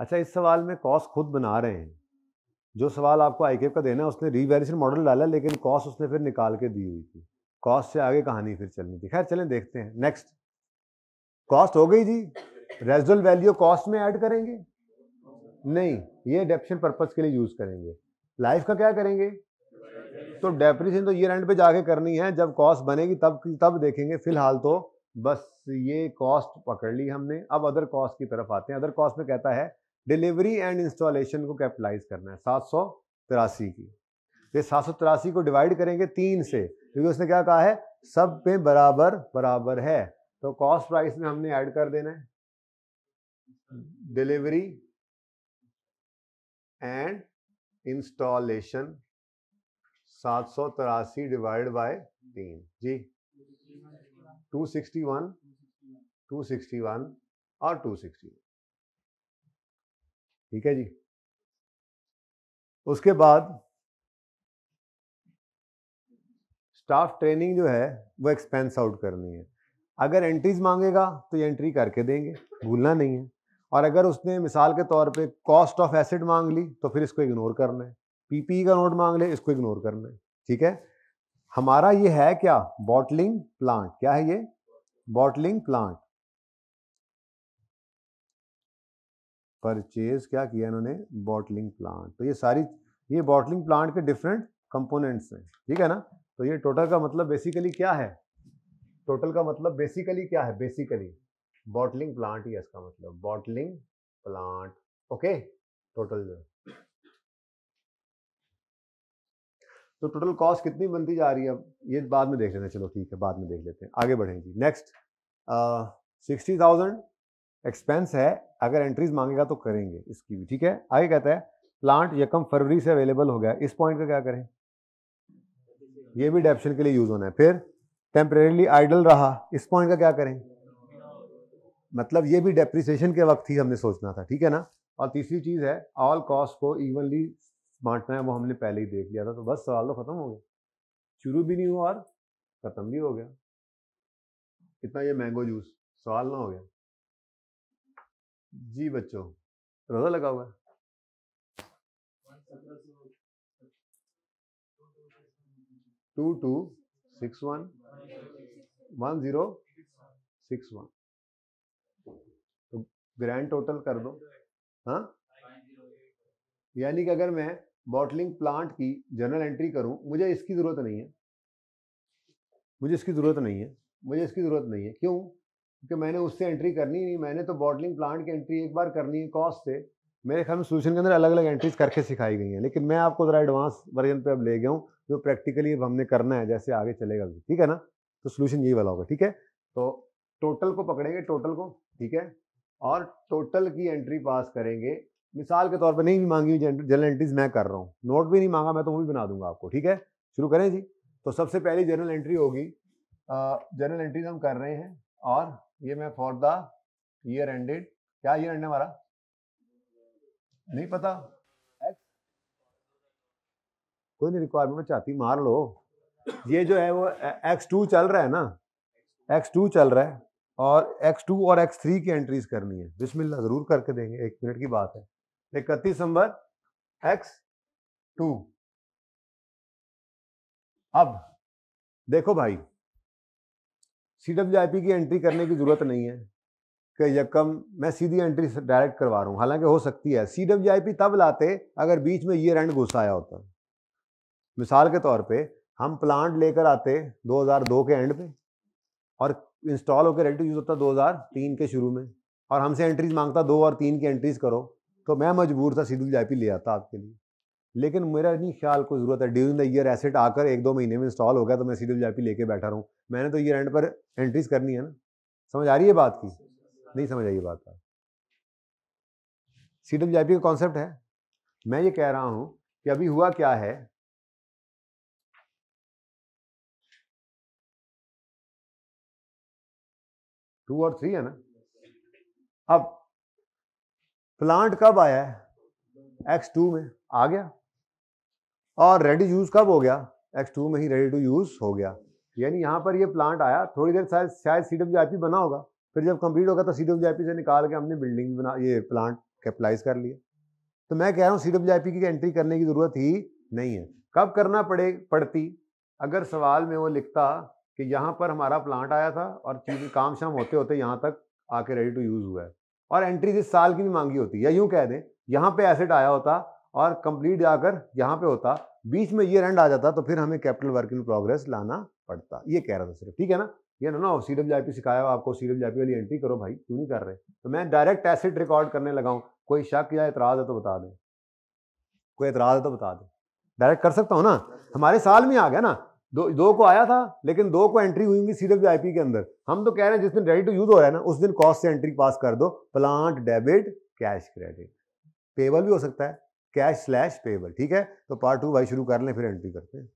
अच्छा इस सवाल में कॉस्ट खुद बना रहे हैं जो सवाल आपको आई का देना है उसने रीवेरिएशन मॉडल डाला लेकिन कॉस्ट उसने फिर निकाल के दी हुई थी कॉस्ट से आगे कहानी फिर चलनी थी खैर चलें देखते हैं नेक्स्ट कॉस्ट हो गई जी रेजल वैल्यू कॉस्ट में ऐड करेंगे नहीं ये डेप्शन पर्पज के लिए यूज करेंगे लाइफ का क्या करेंगे तो डेप्रीसिएशन तो ये रेंट पे जाके करनी है जब कॉस्ट बनेगी तब तब देखेंगे फिलहाल तो बस ये कॉस्ट पकड़ ली हमने अब अदर कॉस्ट की तरफ आते हैं अदर कॉस्ट में कहता है डिलीवरी एंड इंस्टॉलेशन को कैपिटलाइज करना है सात सौ तिरासी की ये सात सौ तिरासी को डिवाइड करेंगे तीन से क्योंकि उसने क्या कहा है सब पे बराबर बराबर है तो कॉस्ट प्राइस में हमने ऐड कर देना है डिलीवरी एंड इंस्टॉलेशन सात सौ तिरासी डिवाइड बाय तीन जी two sixty one two sixty one और टू सिक्सटी ठीक है जी उसके बाद स्टाफ ट्रेनिंग जो है वो एक्सपेंस आउट करनी है अगर एंट्रीज मांगेगा तो ये एंट्री करके देंगे भूलना नहीं है और अगर उसने मिसाल के तौर पे कॉस्ट ऑफ एसिड मांग ली तो फिर इसको इग्नोर करना है पीपीई का नोट मांग ले इसको इग्नोर करना है ठीक है हमारा ये है क्या बॉटलिंग प्लांट क्या है ये बॉटलिंग प्लांट परचेज क्या किया इन्होंने बॉटलिंग प्लांट तो ये सारी ये बॉटलिंग प्लांट के डिफरेंट कंपोनेंट्स हैं ठीक है ना तो ये टोटल का मतलब बेसिकली क्या है टोटल का मतलब बेसिकली क्या है बेसिकली बॉटलिंग प्लांट ही इसका मतलब बॉटलिंग प्लांट ओके टोटल जो तो टोटल कॉस्ट कितनी बनती जा रही है अब ये बाद में देख लेते हैं चलो ठीक है बाद में देख लेते हैं आगे बढ़ेंगे नेक्स्ट सिक्सटी थाउजेंड एक्सपेंस है अगर एंट्रीज मांगेगा तो करेंगे इसकी भी ठीक है आगे कहता है प्लांट यकम फरवरी से अवेलेबल हो गया इस पॉइंट का क्या करें ये भी डेप्शन के लिए यूज होना है फिर टेम्परेली आइडल रहा इस पॉइंट का क्या करें मतलब ये भी डेप्रिसिएशन के वक्त ही हमने सोचना था ठीक है ना और तीसरी चीज़ है ऑल कॉस्ट को इवनली बांटना है वो हमने पहले ही देख लिया था तो बस सवाल तो खत्म हो गया शुरू भी नहीं हुआ और खत्म भी हो गया इतना ये मैंगो जूस सवाल ना हो गया जी बच्चों रोजा लगा हुआ two two six one one zero six one तो ग्रैंड टोटल कर दो हाँ यानी कि अगर मैं बॉटलिंग प्लांट की जनरल एंट्री करूं मुझे इसकी ज़रूरत नहीं है मुझे इसकी ज़रूरत नहीं है मुझे इसकी ज़रूरत नहीं है क्यों क्योंकि मैंने उससे एंट्री करनी नहीं मैंने तो बॉटलिंग प्लांट की एंट्री एक बार करनी है कॉस्ट से मेरे ख्याल में सोल्यूशन के अंदर अलग अलग एंट्रीज करके सिखाई गई हैं लेकिन मैं आपको ज़रा एडवांस वर्जन पे अब ले गया हूँ जो प्रैक्टिकली अब हमने करना है जैसे आगे चलेगा भी ठीक है ना तो सोल्यूशन यही वाला होगा ठीक है तो टोटल को पकड़ेंगे टोटल को ठीक है और टोटल की एंट्री पास करेंगे मिसाल के तौर पर नहीं मांगी हुई जनरल एंट्रीज मैं कर रहा हूँ नोट भी नहीं मांगा मैं तो वो भी बना दूंगा आपको ठीक है शुरू करें जी तो सबसे पहली जनरल एंट्री होगी जनरल एंट्रीज हम कर रहे हैं और ये मैं फॉर द ईयर एंडेड क्या ईयर एंड हमारा नहीं पता कोई नहीं रिक्वायरमेंट चाहती मार लो ये जो है वो एक्स टू चल रहा है ना एक्स टू चल रहा है और एक्स टू और एक्स थ्री की एंट्रीज करनी है बिस्मिल्लाह जरूर करके देंगे एक मिनट की बात है इकतीस नंबर एक्स टू अब देखो भाई सी डब्ल्यू आई पी की एंट्री करने की ज़रूरत नहीं है कि यकम मैं सीधी एंट्री डायरेक्ट करवा रहा हूँ हालांकि हो सकती है सी डब्ल्यू आई पी तब लाते अगर बीच में ये रेंट घुस आया होता मिसाल के तौर पे हम प्लांट लेकर आते 2002 के एंड पे और इंस्टॉल होकर रेंट यूज़ होता 2003 के शुरू में और हमसे एंट्रीज मांगता दो और तीन की एंट्रीज करो तो मैं मजबूर था आई पी ले आता आपके लिए लेकिन मेरा नहीं ख्याल कोई ज़रूरत है ड्यूरिंग द ईयर एसेट आकर एक दो महीने में इंस्टॉल हो गया तो मैं सी डब्ल्यू लेके बैठा रहा हूँ मैंने तो ईयर एंड पर एंट्रीज करनी है ना समझ आ रही है बात की नहीं समझ आई बात आप सी डब्ल्यू का कॉन्सेप्ट है मैं ये कह रहा हूँ कि अभी हुआ क्या है टू और थ्री है ना अब प्लांट कब आया है एक्स टू में आ गया और रेडी यूज़ कब हो गया एक्स टू में ही रेडी टू यूज़ हो गया यानी यहाँ पर ये प्लांट आया थोड़ी देर शायद शायद सी डब्ल्यू आई पी बना होगा फिर जब कंप्लीट होगा तो सी डब्ल्यू आई पी से निकाल के हमने बिल्डिंग बना ये प्लांट कैपिटलाइज कर लिया तो मैं कह रहा हूँ सी डब्ल्यू आई पी की एंट्री करने की ज़रूरत ही नहीं है कब करना पड़े पड़ती अगर सवाल में वो लिखता कि यहाँ पर हमारा प्लांट आया था और चीज़ काम शाम होते होते यहाँ तक आके रेडी टू यूज़ हुआ है और एंट्री जिस साल की भी मांगी होती है यूँ कह दें यहाँ पे एसेट आया होता और कंप्लीट जाकर यहाँ पे होता बीच में ये रेंड आ जाता तो फिर हमें कैपिटल वर्क इन प्रोग्रेस लाना पड़ता ये कह रहा था सिर्फ ठीक है ना ये ना ना सी डब्ल्यू आई पी सिखाया आपको सी डब्ल्यू आई पी वाली एंट्री करो भाई क्यों नहीं कर रहे तो मैं डायरेक्ट एसेट रिकॉर्ड करने लगाऊँ कोई शक या एतराज़ है तो बता दें कोई एतराज़ है तो बता दें डायरेक्ट कर सकता हूँ ना हमारे साल में आ गया ना दो दो को आया था लेकिन दो को एंट्री हुई होंगी सी डब्ल्यू आई पी के अंदर हम तो कह रहे हैं जिस दिन रेडी टू यूज़ हो रहा है ना उस दिन कॉस्ट से एंट्री पास कर दो plant debit cash credit payable भी हो सकता है कैश स्लैश पेबल ठीक है तो पार्ट टू भाई शुरू कर लें फिर एंट्री करते हैं